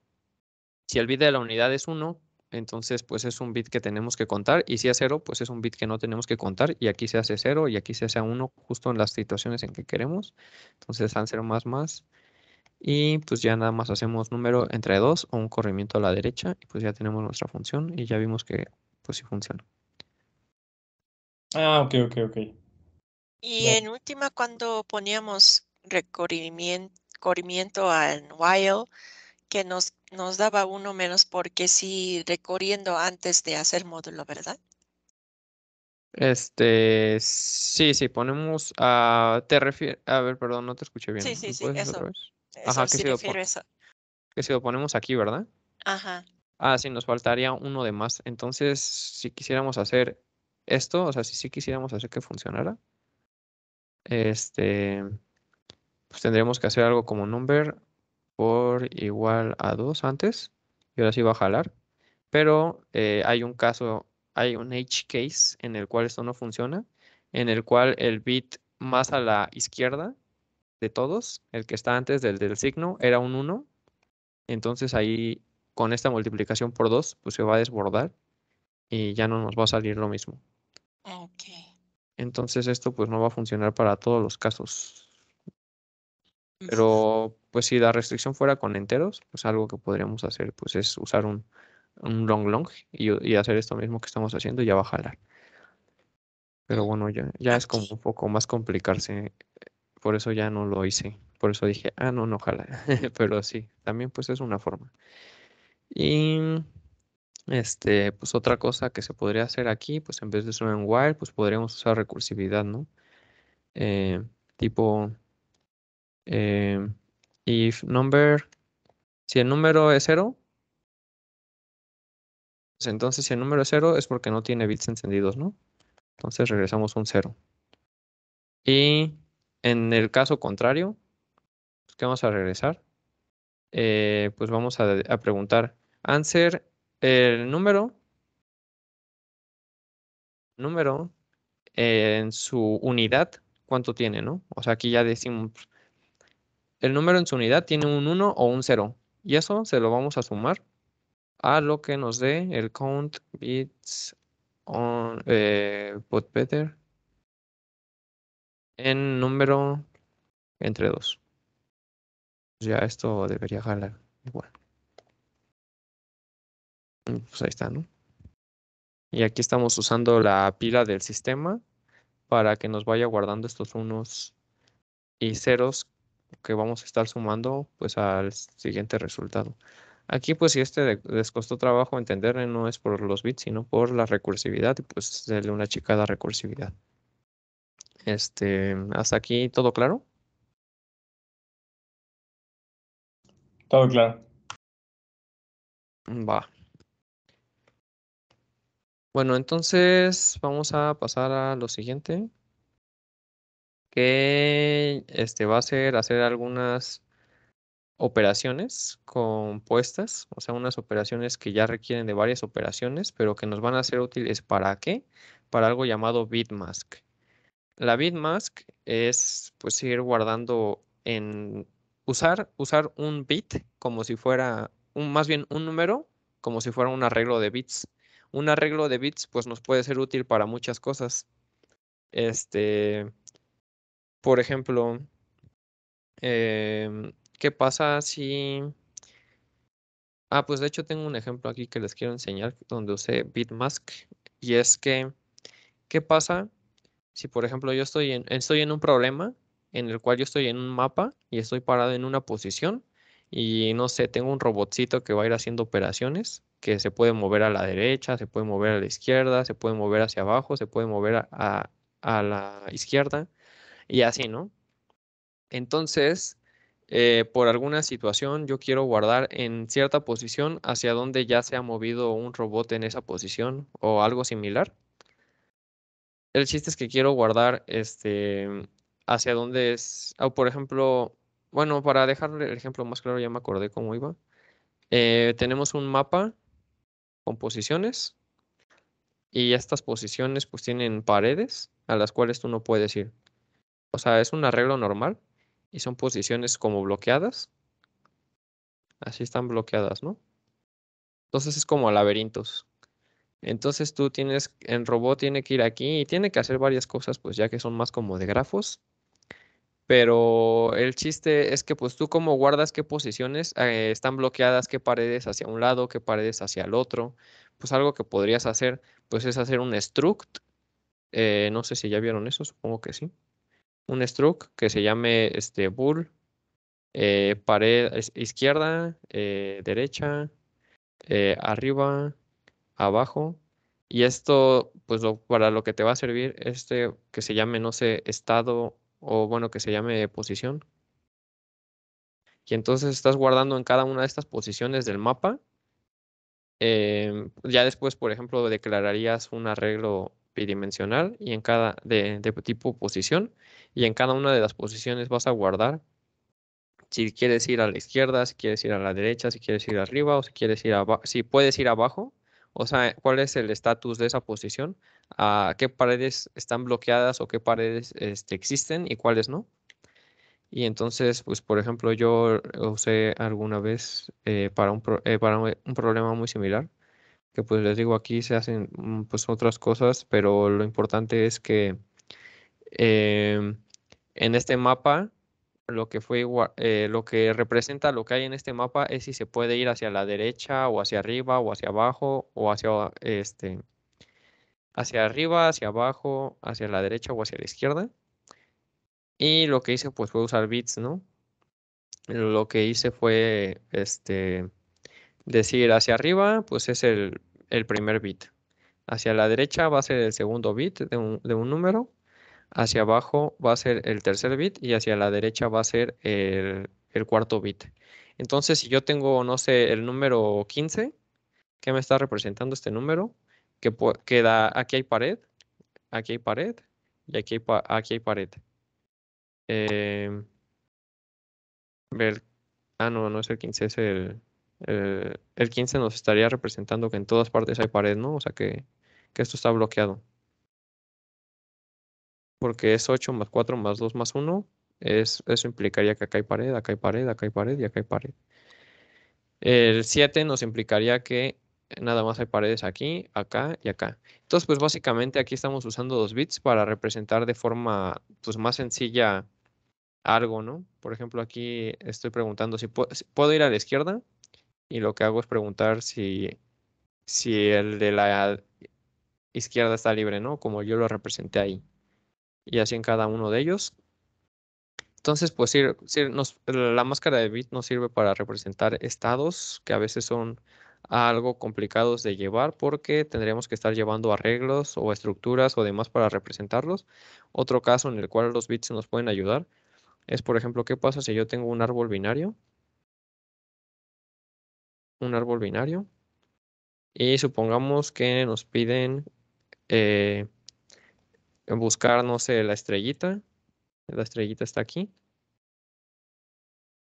Si el bit de la unidad es 1, entonces pues es un bit que tenemos que contar y si es 0, pues es un bit que no tenemos que contar y aquí se hace 0 y aquí se hace 1 justo en las situaciones en que queremos. Entonces han 0 más más y pues ya nada más hacemos número entre 2 o un corrimiento a la derecha y pues ya tenemos nuestra función y ya vimos que pues sí funciona. Ah, ok, ok, ok. Y en última, cuando poníamos recorrimiento al while, que nos, nos daba uno menos porque sí recorriendo antes de hacer módulo, ¿verdad? Este, sí, sí, ponemos a, ah, te refiero, a ver, perdón, no te escuché bien. Sí, sí, sí, eso. eso Ajá, sí que, si eso. que si lo ponemos aquí, ¿verdad? Ajá. Ah, sí, nos faltaría uno de más. Entonces, si quisiéramos hacer esto, o sea, si sí quisiéramos hacer que funcionara, este, pues tendríamos que hacer algo como number por igual a 2 antes, y ahora sí va a jalar, pero eh, hay un caso, hay un edge case en el cual esto no funciona, en el cual el bit más a la izquierda de todos, el que está antes del, del signo, era un 1, entonces ahí con esta multiplicación por 2, pues se va a desbordar y ya no nos va a salir lo mismo. Ah, ok. Entonces esto pues no va a funcionar para todos los casos. Pero pues si la restricción fuera con enteros, pues algo que podríamos hacer pues es usar un, long long y, hacer esto mismo que estamos haciendo y ya va a jalar. Pero bueno, ya, es como un poco más complicarse. Por eso ya no lo hice. Por eso dije, ah, no, no jala. Pero sí, también pues es una forma. Y este, pues otra cosa que se podría hacer aquí, pues en vez de usar un while, pues podríamos usar recursividad, ¿no? Eh, tipo eh, if number, si el número es cero, pues, entonces si el número es cero es porque no tiene bits encendidos, ¿no? Entonces regresamos un cero. Y en el caso contrario, pues, ¿qué vamos a regresar? Eh, pues vamos a preguntar answer el número, número en su unidad, ¿cuánto tiene, no? O sea, aquí ya decimos, el número en su unidad tiene un 1 o un 0. Y eso se lo vamos a sumar a lo que nos dé el count bits on, eh, put better en número entre 2. Ya esto debería jalar igual. Mm, pues ahí está, ¿no? Y aquí estamos usando la pila del sistema para que nos vaya guardando estos unos y ceros que vamos a estar sumando pues al siguiente resultado. Aquí pues si este les costó trabajo entender eh, no es por los bits sino por la recursividad y pues de una chicada recursividad. Este, hasta aquí todo claro. Todo claro. Va. Bueno, entonces vamos a pasar a lo siguiente, que este, va a ser hacer algunas operaciones compuestas, o sea, unas operaciones que ya requieren de varias operaciones, pero que nos van a ser útiles para qué? Para algo llamado bitmask. La bitmask es pues ir guardando en usar, usar un bit como si fuera un, más bien un número como si fuera un arreglo de bits un arreglo de bits pues nos puede ser útil para muchas cosas. Este, por ejemplo, em, ¿qué pasa si... Ah, pues de hecho tengo un ejemplo aquí que les quiero enseñar donde usé Bitmask y es que, ¿qué pasa si por ejemplo yo estoy en, estoy en un problema en el cual yo estoy en un mapa y estoy parado en una posición y no sé, tengo un robotcito que va a ir haciendo operaciones que se puede mover a la derecha, se puede mover a la izquierda, se puede mover hacia abajo, se puede mover a, la izquierda y así, ¿no? Entonces, eh, por alguna situación yo quiero guardar en cierta posición hacia donde ya se ha movido un robot en esa posición o algo similar. El chiste es que quiero guardar este hacia donde es, o por ejemplo, bueno, para dejar el ejemplo más claro, ya me acordé cómo iba. Eh, tenemos un mapa con posiciones. Y estas posiciones pues tienen paredes a las cuales tú no puedes ir. O sea, es un arreglo normal y son posiciones como bloqueadas. Así están bloqueadas, ¿no? Entonces es como laberintos. Entonces tú tienes, el robot tiene que ir aquí y tiene que hacer varias cosas, pues ya que son más como de grafos pero el chiste es que pues tú como guardas qué posiciones eh, están bloqueadas, qué paredes hacia un lado, qué paredes hacia el otro. Pues algo que podrías hacer pues es hacer un struct. Eh, no sé si ya vieron eso, supongo que sí. Un struct que se llame este bull, eh, pared izquierda, derecha, arriba, abajo. Y esto pues para lo que te va a servir este que se llame, no sé, estado o bueno, que se llame posición. Y entonces estás guardando en cada una de estas posiciones del mapa. Em, ya después, por ejemplo, declararías un arreglo bidimensional y en cada de, de tipo posición y en cada una de las posiciones vas a guardar si quieres ir a la izquierda, si quieres ir a la derecha, si quieres ir arriba o si quieres ir abajo, si puedes ir abajo, o sea, cuál es el estatus de esa posición a qué paredes están bloqueadas o qué paredes este, existen y cuáles no. Y entonces, pues por ejemplo, yo usé alguna vez eh, para, un eh, para un problema muy similar, que pues les digo, aquí se hacen mm, pues otras cosas, pero lo importante es que em, en este mapa, lo que, fue, eh, lo que representa lo que hay en este mapa es si se puede ir hacia la derecha o hacia arriba o hacia abajo o hacia este, hacia arriba, hacia abajo, hacia la derecha o hacia la izquierda. Y lo que hice, pues fue usar bits, ¿no? Lo que hice fue este, decir hacia arriba, pues es el, primer bit. Hacia la derecha va a ser el segundo bit de un, número. Hacia abajo va a ser el tercer bit y hacia la derecha va a ser el, el cuarto bit. Entonces, si yo tengo, no sé, el número 15, ¿qué me está representando este número? que, queda, aquí hay pared, aquí hay pared y aquí hay, aquí hay pared. Em, ah, no, no es el 15, es el, eh, el, 15 nos estaría representando que en todas partes hay pared, ¿no? O sea que, que esto está bloqueado. Porque es 8 más 4 más 2 más 1. Es, eso implicaría que acá hay pared, acá hay pared, acá hay pared y acá hay pared. El 7 nos implicaría que eh, nada más hay paredes aquí, acá y acá. Entonces, pues básicamente aquí estamos usando dos bits para representar de forma pues más sencilla algo, ¿no? Por ejemplo, aquí estoy preguntando si, puedo, ir a la izquierda y lo que hago es preguntar si, si el de la izquierda está libre, ¿no? Como yo lo representé ahí. Y así en cada uno de ellos. Entonces, pues sí, la máscara de bit nos sirve para representar estados que a veces son algo complicados de llevar porque tendríamos que estar llevando arreglos o estructuras o demás para representarlos. Otro caso en el cual los bits nos pueden ayudar es, por ejemplo, ¿qué pasa si yo tengo un árbol binario? Un árbol binario. Y supongamos que nos piden eh, buscar, no sé, la estrellita. La estrellita está aquí.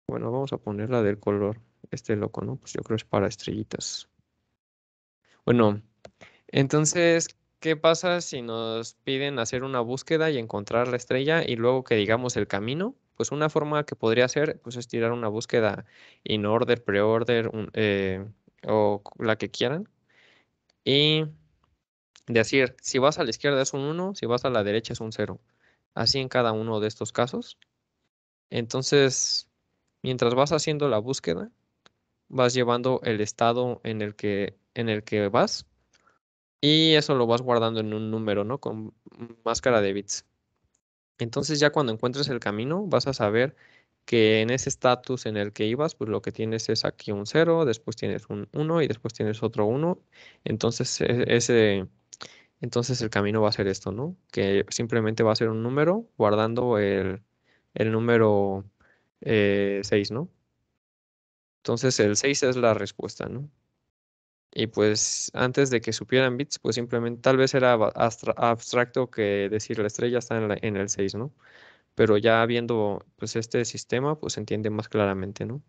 Bueno, vamos a ponerla del color este loco, ¿no? Pues yo creo que es para estrellitas. Bueno, entonces, ¿qué pasa si nos piden hacer una búsqueda y encontrar la estrella y luego que digamos el camino? Pues una forma que podría hacer pues, es tirar una búsqueda in order, pre-order eh, o la que quieran. Y decir, si vas a la izquierda es un 1, si vas a la derecha es un 0. Así en cada uno de estos casos. Entonces, mientras vas haciendo la búsqueda, vas llevando el estado en el que, en el que vas y eso lo vas guardando en un número, ¿no? Con máscara de bits. Entonces ya cuando encuentres el camino vas a saber que en ese status en el que ibas, pues lo que tienes es aquí un 0, después tienes un 1 y después tienes otro 1. Entonces e, ese entonces el camino va a ser esto, ¿no? Que simplemente va a ser un número guardando el, el número 6, eh, ¿no? Entonces el 6 es la respuesta, ¿no? Y pues antes de que supieran bits, pues simplemente tal vez era abstracto que decir la estrella está en, el 6, ¿no? Pero ya viendo pues este sistema, pues se entiende más claramente, ¿no?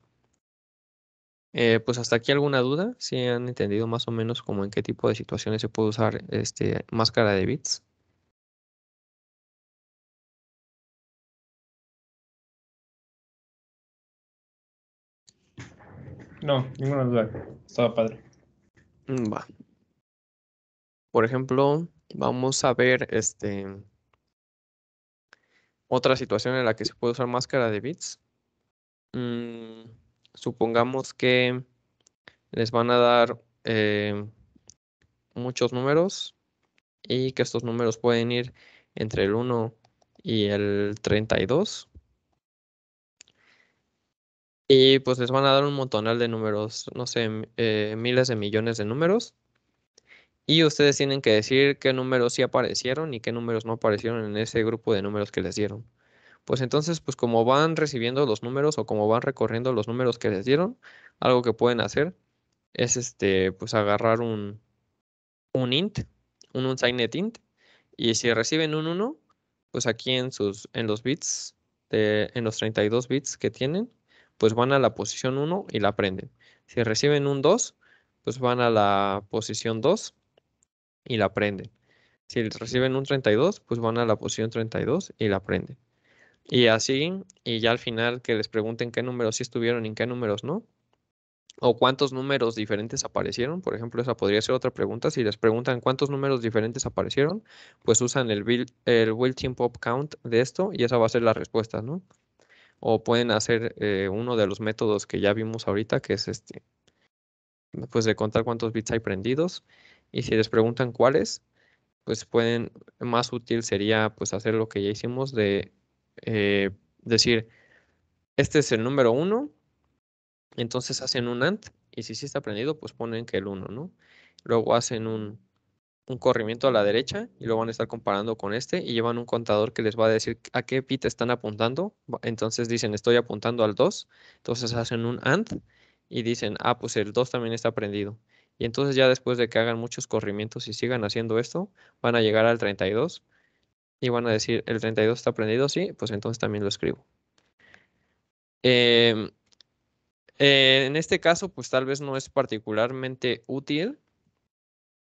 Eh, pues hasta aquí alguna duda, si han entendido más o menos como en qué tipo de situaciones se puede usar este máscara de bits. No, ninguna duda. Estaba padre. Mm, va. Por ejemplo, vamos a ver este otra situación en la que se puede usar máscara de bits. Mm, supongamos que les van a dar eh, muchos números y que estos números pueden ir entre el 1 y el 32. Y pues les van a dar un montonal de números, no sé, eh, miles de millones de números. Y ustedes tienen que decir qué números sí aparecieron y qué números no aparecieron en ese grupo de números que les dieron. Pues entonces, pues como van recibiendo los números o como van recorriendo los números que les dieron, algo que pueden hacer es este, pues agarrar un, un int, un unsigned int, y si reciben un 1, pues aquí en, sus, en los bits, de, en los 32 bits que tienen, pues van a la posición 1 y la prenden. Si reciben un 2, pues van a la posición 2 y la prenden. Si reciben un 32, pues van a la posición 32 y la prenden. Y así, y ya al final que les pregunten qué números sí estuvieron y qué números no, o cuántos números diferentes aparecieron. Por ejemplo, esa podría ser otra pregunta. Si les preguntan cuántos números diferentes aparecieron, pues usan el, build, el pop count de esto y esa va a ser la respuesta, ¿no? o pueden hacer eh, uno de los métodos que ya vimos ahorita, que es este, pues de contar cuántos bits hay prendidos. Y si les preguntan cuáles, pues pueden, más útil sería pues hacer lo que ya hicimos de eh, decir, este es el número uno, entonces hacen un AND y si sí está prendido, pues ponen que el uno, ¿no? Luego hacen un un corrimiento a la derecha y lo van a estar comparando con este y llevan un contador que les va a decir a qué pit están apuntando. Entonces dicen, estoy apuntando al 2. Entonces hacen un AND y dicen, ah, pues el 2 también está prendido. Y entonces ya después de que hagan muchos corrimientos y sigan haciendo esto, van a llegar al 32 y van a decir, el 32 está prendido, sí, pues entonces también lo escribo. Em, en este caso, pues tal vez no es particularmente útil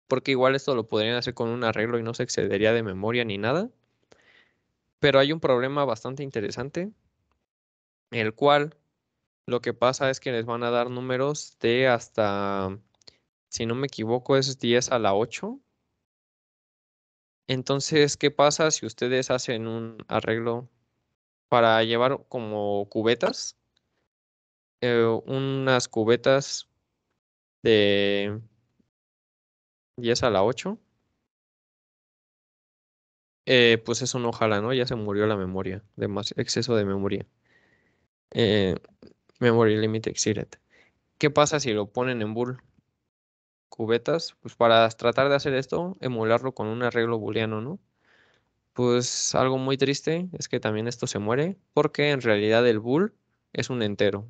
porque igual esto lo podrían hacer con un arreglo y no se excedería de memoria ni nada. Pero hay un problema bastante interesante, el cual lo que pasa es que les van a dar números de hasta, si no me equivoco, es 10 a la 8. Entonces, ¿qué pasa si ustedes hacen un arreglo para llevar como cubetas? Eh, unas cubetas de 10 a la 8. Eh, pues eso no jala, ¿no? Ya se murió la memoria, exceso de memoria. Eh, memory Limit Exceeded. ¿Qué pasa si lo ponen en bool? Cubetas, pues para tratar de hacer esto, emularlo con un arreglo booleano, ¿no? Pues algo muy triste es que también esto se muere porque en realidad el bool es un entero,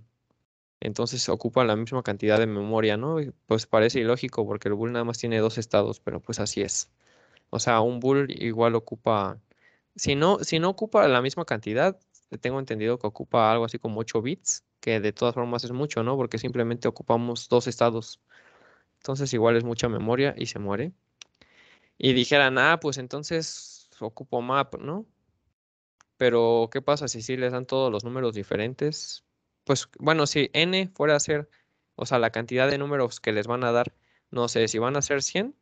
entonces ocupa la misma cantidad de memoria, ¿no? pues parece ilógico porque el BULL nada más tiene dos estados, pero pues así es. O sea, un BULL igual ocupa, si no, si no ocupa la misma cantidad, tengo entendido que ocupa algo así como 8 bits, que de todas formas es mucho, ¿no? Porque simplemente ocupamos dos estados. Entonces igual es mucha memoria y se muere. Y dijeran, ah, pues entonces ocupo map, ¿no? Pero, ¿qué pasa si sí les dan todos los números diferentes? pues bueno, si n fuera a ser, o sea, la cantidad de números que les van a dar, no sé, si van a ser 100,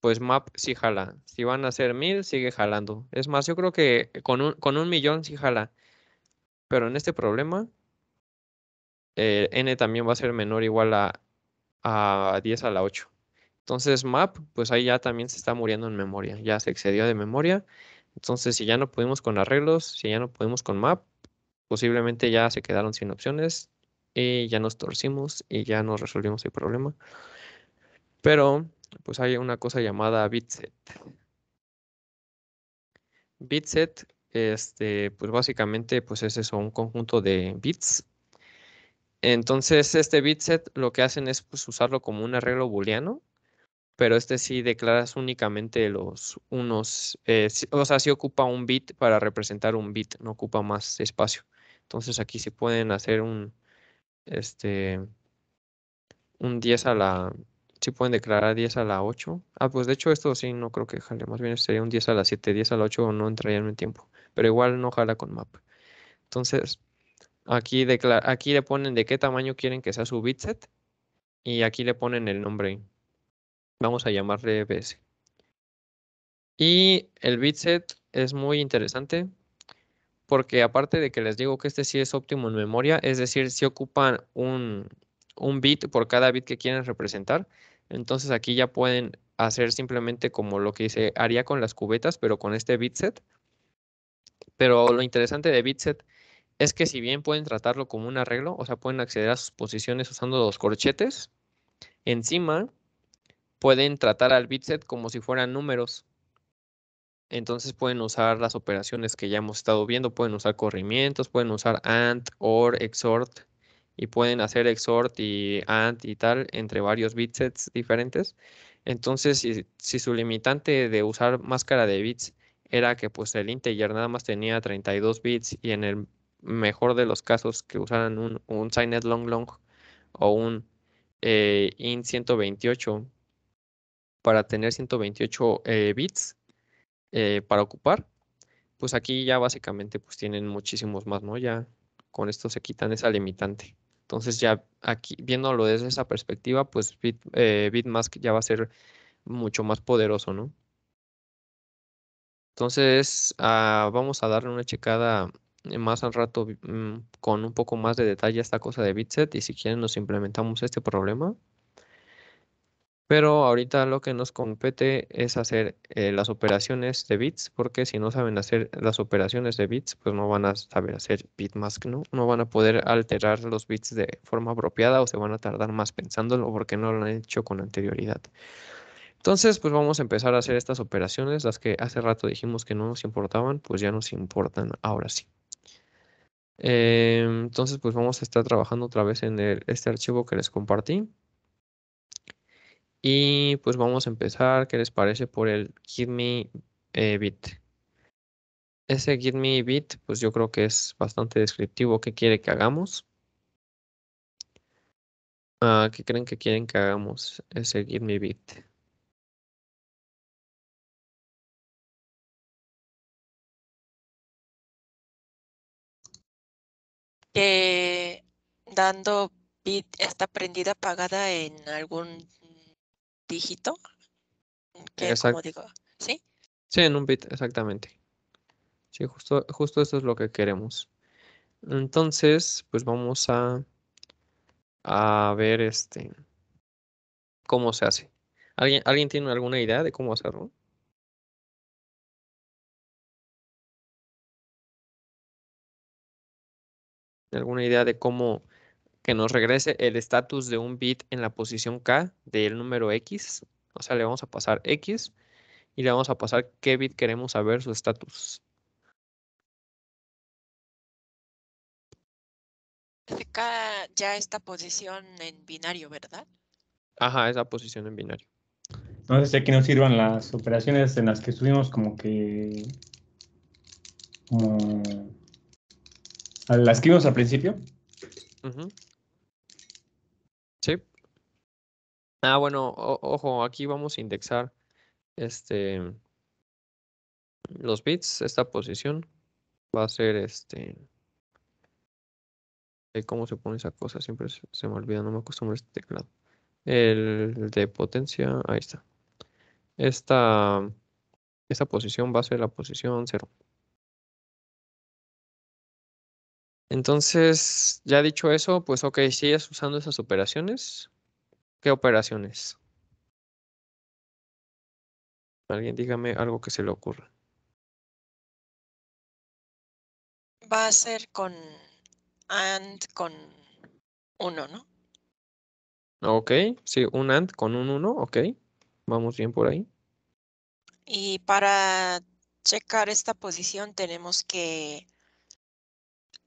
pues map sí jala. Si van a ser 1000, sigue jalando. Es más, yo creo que con un, con un millón sí jala. Pero en este problema, eh, n también va a ser menor o igual a, a 10 a la 8. Entonces map, pues ahí ya también se está muriendo en memoria, ya se excedió de memoria. Entonces si ya no pudimos con arreglos, si ya no pudimos con map, posiblemente ya se quedaron sin opciones y ya nos torcimos y ya nos resolvimos el problema. Pero pues hay una cosa llamada bitset. Bitset, este, pues básicamente pues es eso, un conjunto de bits. Entonces este bitset lo que hacen es pues, usarlo como un arreglo booleano, pero este sí declaras únicamente los unos, eh, o sea, sí ocupa un bit para representar un bit, no ocupa más espacio. Entonces aquí sí pueden hacer un, este, un 10 a la, si pueden declarar 10 a la 8. Ah, pues de hecho esto sí, no creo que jale, más bien sería un 10 a la 7, 10 a la 8 no entraría en tiempo, pero igual no jala con map. Entonces, aquí, aquí le ponen de qué tamaño quieren que sea su bitset y aquí le ponen el nombre. Vamos a llamarle BS. Y el bitset es muy interesante porque aparte de que les digo que este sí es óptimo en memoria, es decir, si ocupan un, un bit por cada bit que quieren representar, entonces aquí ya pueden hacer simplemente como lo que se haría con las cubetas, pero con este bitset. Pero lo interesante de bitset es que si bien pueden tratarlo como un arreglo, o sea, pueden acceder a sus posiciones usando los corchetes, encima pueden tratar al bitset como si fueran números. Entonces pueden usar las operaciones que ya hemos estado viendo, pueden usar corrimientos, pueden usar AND, OR, xor y pueden hacer xor y AND y tal entre varios bitsets diferentes. Entonces, si, su limitante de usar máscara de bits era que pues el integer nada más tenía 32 bits y en el mejor de los casos que usaran un, signet long long o un eh, int 128 para tener 128 eh, bits, eh, para ocupar, pues aquí ya básicamente pues tienen muchísimos más, ¿no? Ya con esto se quitan esa limitante. Entonces ya aquí, viéndolo desde esa perspectiva, pues eh, Bitmask ya va a ser mucho más poderoso, ¿no? Entonces ah, vamos a darle una checada eh, más al rato mm, con un poco más de detalle a esta cosa de Bitset y si quieren nos implementamos este problema. Pero ahorita lo que nos compete es hacer eh, las operaciones de bits, porque si no saben hacer las operaciones de bits, pues no van a saber hacer bitmask, ¿no? No van a poder alterar los bits de forma apropiada o se van a tardar más pensándolo porque no lo han hecho con anterioridad. Entonces, pues vamos a empezar a hacer estas operaciones, las que hace rato dijimos que no nos importaban, pues ya nos importan ahora sí. Eh, entonces, pues vamos a estar trabajando otra vez en este archivo que les compartí. Y pues vamos a empezar, ¿qué les parece por el Give Me eh, Bit? Ese Give Me Bit, pues yo creo que es bastante descriptivo qué quiere que hagamos. Ah, ¿Qué creen que quieren que hagamos? Ese Give Me Bit. Que eh, dando bit está prendida apagada en algún dígito. Que ¿sí? Sí, en un bit, exactamente. Sí, justo, justo eso es lo que queremos. Entonces, pues vamos a, a ver este cómo se hace. ¿Alguien, ¿Alguien tiene alguna idea de cómo hacerlo? ¿Alguna idea de cómo que nos regrese el estatus de un bit en la posición K del número X. O sea, le vamos a pasar X y le vamos a pasar qué bit queremos saber su estatus. Acá este, ya esta posición en binario, ¿verdad? Ajá, esa posición en binario. Entonces aquí nos sirvan las operaciones en las que estuvimos como que... las que vimos al principio. Ah, bueno, ojo, aquí vamos a indexar este los bits, esta posición va a ser este eh, cómo se pone esa cosa, siempre se me olvida, no me acostumbro a este teclado. El de potencia, ahí está. Esta, esta posición va a ser la posición 0. Entonces, ya dicho eso, pues ok, sigues usando esas operaciones. ¿Qué operaciones? Alguien dígame algo que se le ocurra. Va a ser con AND con uno, ¿no? Ok, sí, un AND con un 1, ok. Vamos bien por ahí. Y para checar esta posición tenemos que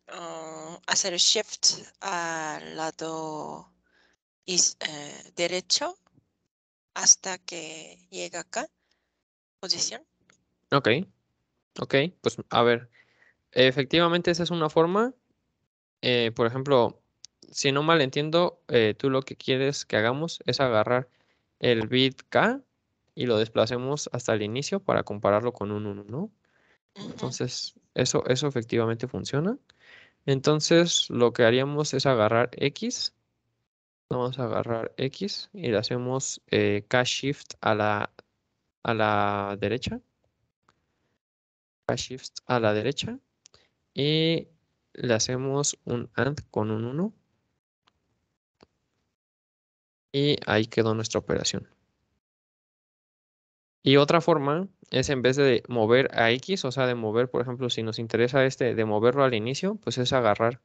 Ah, hacer shift al lado eh, derecho hasta que llega acá, posición. Ok, ok, pues a ver, efectivamente esa es una forma, eh, por ejemplo, si no mal entiendo, eh, tú lo que quieres que hagamos es agarrar el bit K y lo desplacemos hasta el inicio para compararlo con un 1, ¿no? Entonces, eso, eso efectivamente funciona. Entonces lo que haríamos es agarrar X. Vamos a agarrar X y le hacemos eh, K-Shift a la, a la derecha. K-Shift a la derecha. Y le hacemos un AND con un 1. Y ahí quedó nuestra operación. Y otra forma es en vez de mover a X, o sea, de mover, por ejemplo, si nos interesa este, de moverlo al inicio, pues es agarrar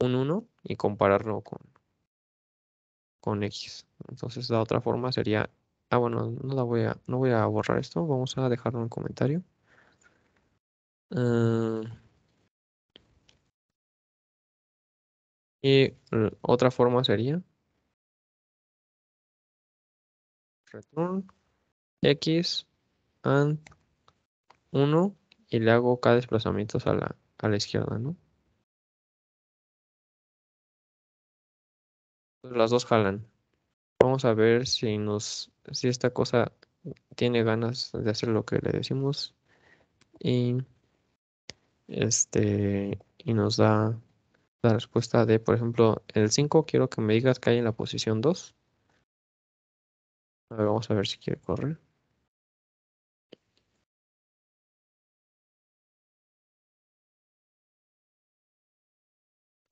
un 1 y compararlo con, con X. Entonces la otra forma sería, ah, bueno, no, la voy a, no voy a borrar esto, vamos a dejarlo en comentario. Ah. y otra forma sería return x and 1 y le hago cada desplazamientos a la, izquierda, ¿no? Pues las dos jalan. Vamos a ver si nos si esta cosa tiene ganas de hacer lo que le decimos y este y nos da la respuesta de, por ejemplo, el 5 quiero que me digas que hay en la posición 2. vamos a ver si quiere correr.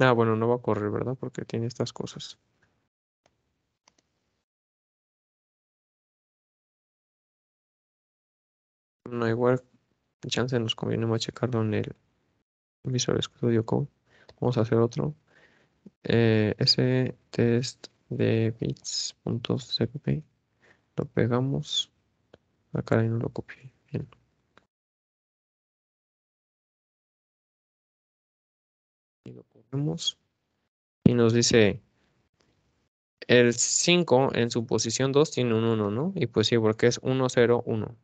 Ah, bueno, no va a correr, ¿verdad? Porque tiene estas cosas. No, igual, chance nos conviene más checarlo en el Visual Studio Code. Vamos a hacer otro. Eh, ese test de bits.cpp lo pegamos. Acá ah, y no lo copié. Y nos dice, el 5 en su posición 2 tiene un 1, ¿no? Y pues sí, porque es 1, 0, 1.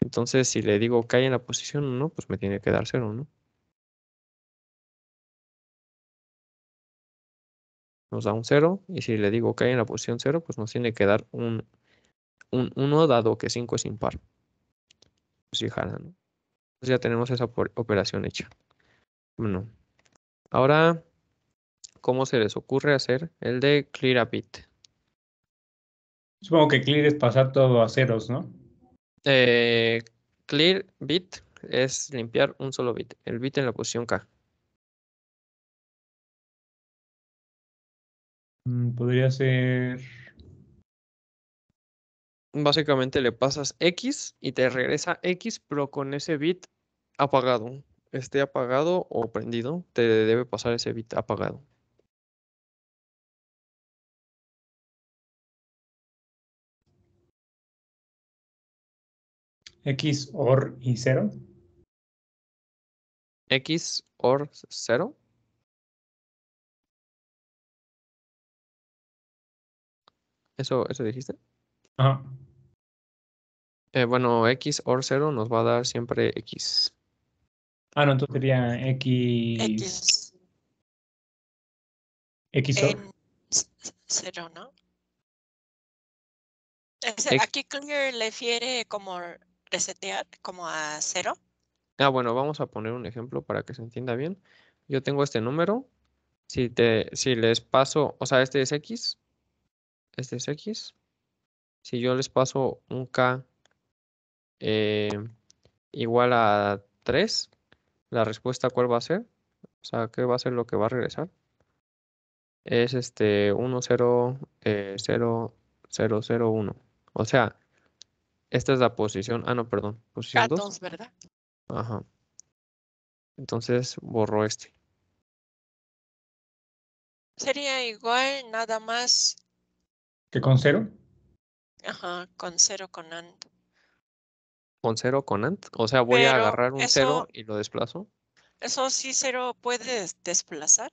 Entonces, si le digo que hay en la posición 1, pues me tiene que dar 0, ¿no? Nos da un 0. Y si le digo que hay en la posición 0, pues nos tiene que dar un 1, dado que 5 es impar. Pues ¿no? Entonces pues ya tenemos esa operación hecha. Bueno. Ahora, ¿cómo se les ocurre hacer el de clear a bit? Supongo que clear es pasar todo a ceros, ¿no? Eh, clear bit es limpiar un solo bit, el bit en la posición K. Mm, podría ser... Básicamente le pasas X y te regresa X, pero con ese bit apagado esté apagado o prendido, te debe pasar ese bit apagado. X, OR y 0. X, OR 0. ¿Eso, eso dijiste? Ajá. Eh, bueno, X OR 0 nos va a dar siempre X. Ah, no, entonces sería X. X. En cero, ¿no? aquí clear le fiere como resetear, como a cero. Ah, bueno, vamos a poner un ejemplo para que se entienda bien. Yo tengo este número. Si, te, si les paso, o sea, este es X. Este es X. Si yo les paso un K eh, igual a 3, la respuesta cuál va a ser, o sea, qué va a ser lo que va a regresar, es este 1 0 0, 0, 0, o sea, esta es la posición, ah, no, perdón, posición 2. ¿verdad? Ajá. Entonces borro este. Sería igual nada más. ¿Que con cero? Ajá, con cero con and con cero con ant. O sea, voy a agarrar un cero y lo desplazo. ¿Eso sí cero puedes desplazar?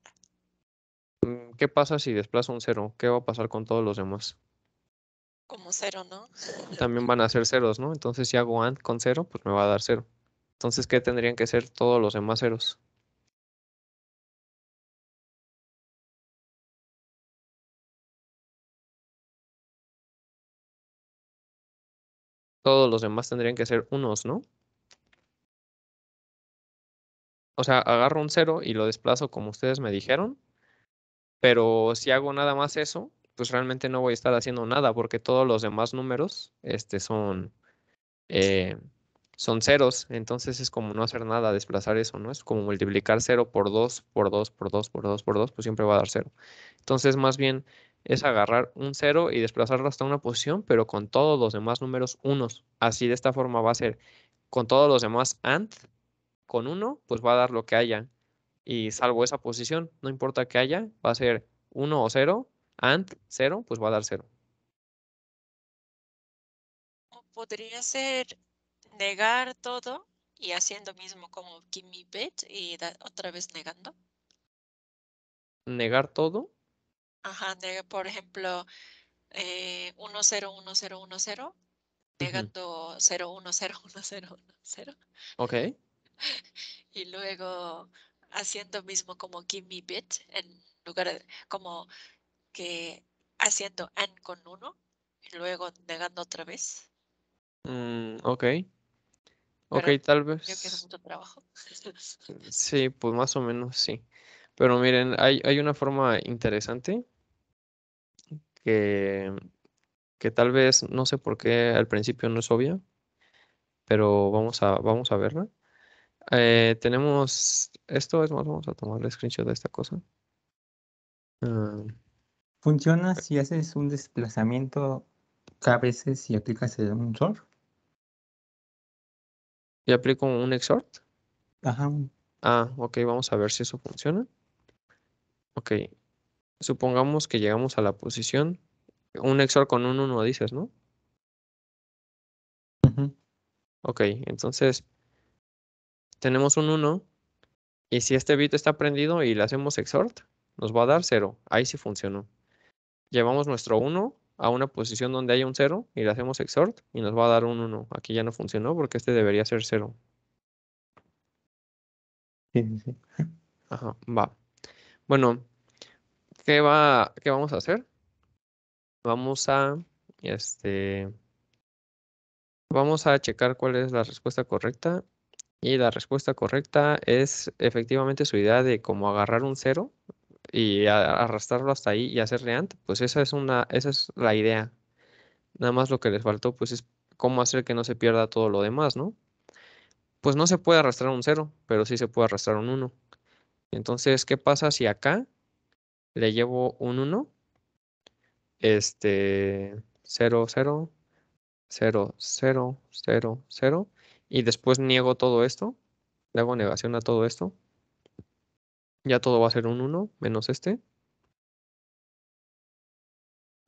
Mm, ¿Qué pasa si desplazo un cero? ¿Qué va a pasar con todos los demás? Como cero, ¿no? También van a ser ceros, ¿no? Entonces si hago and con cero, pues me va a dar cero. Entonces, ¿qué tendrían que ser todos los demás ceros? todos los demás tendrían que ser unos, ¿no? O sea, agarro un cero y lo desplazo como ustedes me dijeron, pero si hago nada más eso, pues realmente no voy a estar haciendo nada porque todos los demás números este, son, eh, son ceros, entonces es como no hacer nada, desplazar eso, ¿no? Es como multiplicar cero por dos, por dos, por dos, por dos, por dos, pues siempre va a dar cero. Entonces, más bien, es agarrar un 0 y desplazarlo hasta una posición, pero con todos los demás números unos. Así de esta forma va a ser con todos los demás AND, con uno, pues va a dar lo que haya. Y salvo esa posición, no importa que haya, va a ser 1 o 0, AND 0, pues va a dar 0. Podría ser negar todo y haciendo mismo como give me y otra vez negando. Negar todo. Ajá, de, por ejemplo, eh, 101010, negando 0101010. Ok. Y luego haciendo mismo como give me bit, en lugar de, como que haciendo and con uno, y luego negando otra vez. Mm, ok. ok, tal vez. Yo que es mucho trabajo. sí, pues más o menos sí. Pero miren, hay, hay una forma interesante que, que, tal vez, no sé por qué al principio no es obvia, pero vamos a, vamos a verla. Eh, tenemos esto, es más, vamos a tomar el screenshot de esta cosa. Ah. Funciona si haces un desplazamiento cada vez si aplicas un sort. ¿Y aplico un exhort? Ajá. Ah, ok, vamos a ver si eso funciona. Ok, supongamos que llegamos a la posición, un XOR con un 1 dices, ¿no? Ok, entonces tenemos un 1 y si este bit está prendido y le hacemos exhort, nos va a dar 0. Ahí sí funcionó. Llevamos nuestro 1 a una posición donde haya un 0 y le hacemos exhort y nos va a dar un 1. Aquí ya no funcionó porque este debería ser 0. Sí, sí. Ajá, va. Bueno, ¿qué, va, vamos a hacer? Vamos a, este, vamos a checar cuál es la respuesta correcta. Y la respuesta correcta es efectivamente su idea de cómo agarrar un cero y arrastrarlo hasta ahí y hacerle antes. Pues esa es, una, esa es la idea. Nada más lo que les faltó pues es cómo hacer que no se pierda todo lo demás, ¿no? Pues no se puede arrastrar un cero, pero sí se puede arrastrar un 1. Entonces, ¿qué pasa si acá le llevo un 1? Este, 0, 0, 0, 0, 0, 0. Y después niego todo esto. Le hago negación a todo esto. Ya todo va a ser un 1 menos este.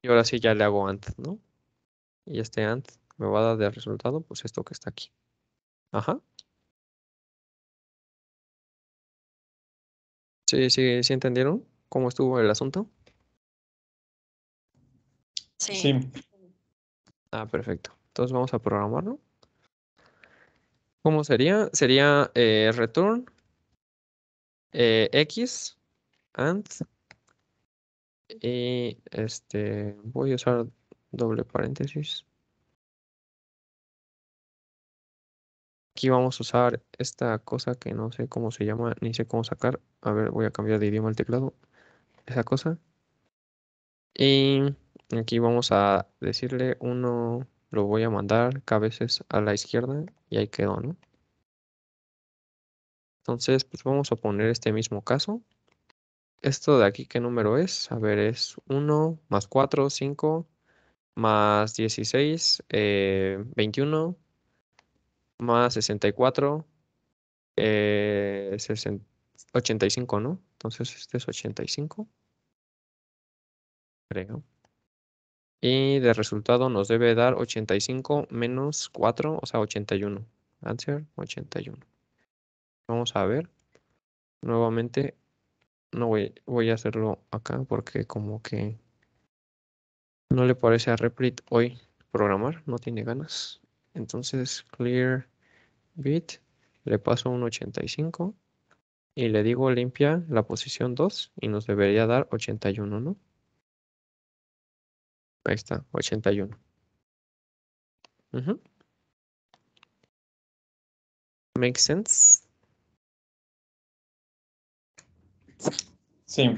Y ahora sí ya le hago AND, ¿no? Y este AND me va a dar de resultado pues esto que está aquí. Ajá. ¿Sí, sí, entendieron cómo estuvo el asunto? Sí. Ah, perfecto. Entonces vamos a programarlo. ¿Cómo sería? Sería eh, return eh, x and y este voy a usar doble paréntesis aquí vamos a usar esta cosa que no sé cómo se llama, ni sé cómo sacar. A ver, voy a cambiar de idioma el teclado. Esa cosa. Y aquí vamos a decirle uno, lo voy a mandar cabezas a la izquierda y ahí quedó, ¿no? Entonces, pues vamos a poner este mismo caso. Esto de aquí, ¿qué número es? A ver, es 1 más 4, 5 más 16, eh, 21 más 64, eh, 85, ¿no? Entonces este es 85, creo. Y de resultado nos debe dar 85 menos 4, o sea, 81. Answer 81. Vamos a ver. Nuevamente, no voy, voy a hacerlo acá porque como que no le parece a Replit hoy programar, no tiene ganas. Entonces clear bit, le paso un 85 y le digo limpia la posición 2 y nos debería dar 81, ¿no? Ahí está, 81. y sense? Sí.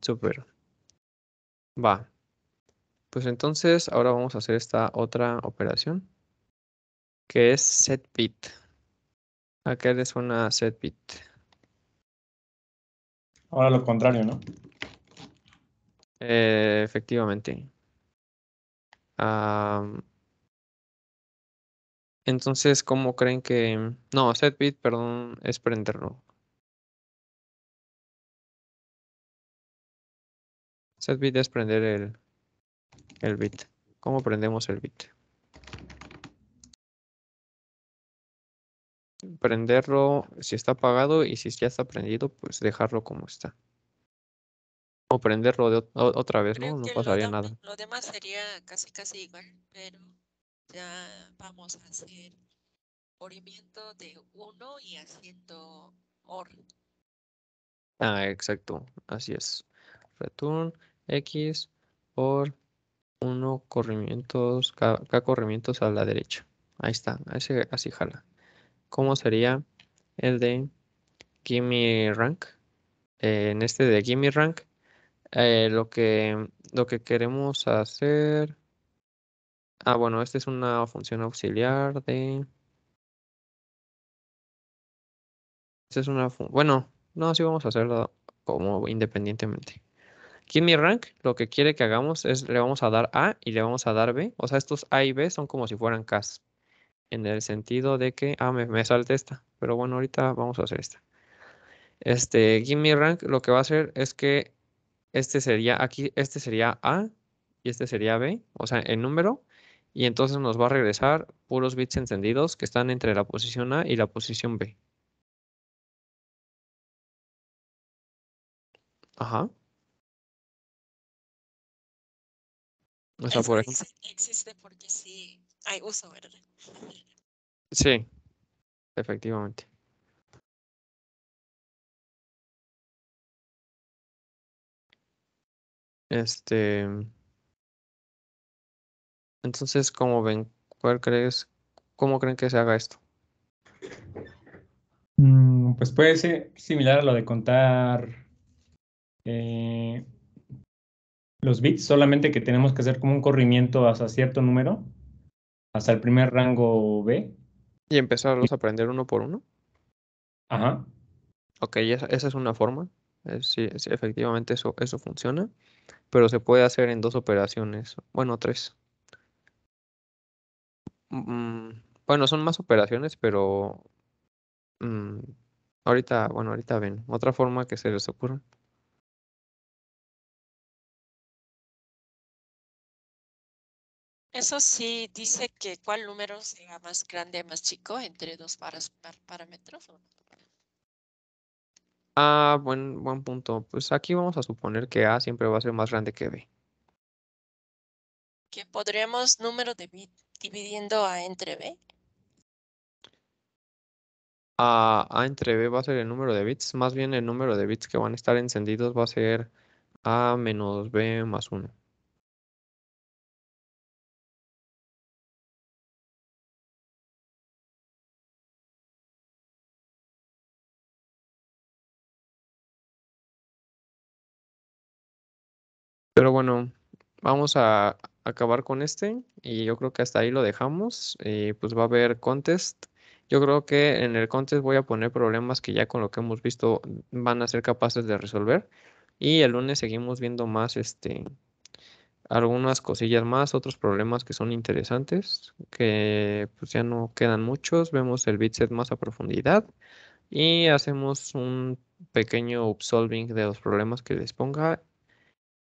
Super. Va. Pues entonces ahora vamos a hacer esta otra operación que es setbit. ¿A qué una suena setbit? Ahora lo contrario, ¿no? Eh, efectivamente. entonces, ¿cómo creen que...? No, setbit, perdón, es prenderlo. Setbit es prender el, el bit. ¿Cómo prendemos el bit? prenderlo si está apagado y si ya está prendido, pues dejarlo como está. O prenderlo otra vez, ¿no? No pasaría nada. Lo demás sería casi casi igual, pero ya vamos a hacer Corrimiento de uno y haciendo or. Ah, exacto, así es. Return x por 1 corrimientos, k, corrimientos a la derecha. Ahí está, así así jala. ¿Cómo sería el de gimme rank. Eh, en este de me rank, eh, lo, que, lo que queremos hacer... Ah, bueno, esta es una función auxiliar de... Esta es una... Bueno, no, sí vamos a hacerlo como independientemente. Gimme rank lo que quiere que hagamos es le vamos a dar A y le vamos a dar B. O sea, estos A y B son como si fueran Ks en el sentido de que, ah, me, salte esta, pero bueno, ahorita vamos a hacer esta. Este, give rank lo que va a hacer es que este sería aquí, este sería A y este sería B, o sea, el número, y entonces nos va a regresar puros bits encendidos que están entre la posición A y la posición B. Ajá. por Existe porque sí Ay, uso ¿verdad? Sí, efectivamente. Este. Entonces, ¿cómo ven? ¿Cuál crees? ¿Cómo creen que se haga esto? Mm, pues puede ser similar a lo de contar eh, los bits, solamente que tenemos que hacer como un corrimiento hasta cierto número hasta el primer rango B. Y empezarlos a aprender uno por uno. Ajá. Ok, esa, es una forma. Eh, sí, efectivamente eso, eso funciona. Pero se puede hacer en dos operaciones. Bueno, tres. Mm, mm, bueno, son más operaciones, pero mm, ahorita, bueno, ahorita ven. Otra forma que se les ocurra. Eso sí, dice que cuál número sea más grande, más chico entre dos parámetros. Ah, buen, buen punto. Pues aquí vamos a suponer que A siempre va a ser más grande que B. Que podríamos número de bits dividiendo A entre B. A, ah, A entre B va a ser el número de bits. Más bien el número de bits que van a estar encendidos va a ser A menos B más 1. Pero bueno, vamos a acabar con este y yo creo que hasta ahí lo dejamos. Y eh, pues va a haber contest. Yo creo que en el contest voy a poner problemas que ya con lo que hemos visto van a ser capaces de resolver. Y el lunes seguimos viendo más este algunas cosillas más, otros problemas que son interesantes, que pues ya no quedan muchos. Vemos el bitset más a profundidad y hacemos un pequeño solving de los problemas que les ponga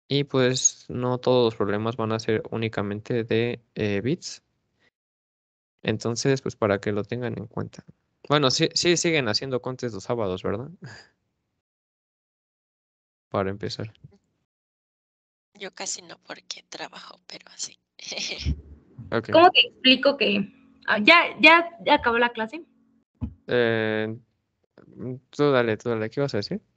y pues no todos los problemas van a ser únicamente de eh, bits. Entonces, pues para que lo tengan en cuenta. Bueno, sí, sí siguen haciendo contes los sábados, ¿verdad? Para empezar. Yo casi no porque trabajo, pero así. ¿Cómo que explico que ah, ya, ya, acabó la clase? Eh, tú dale, tú dale, ¿qué vas a decir?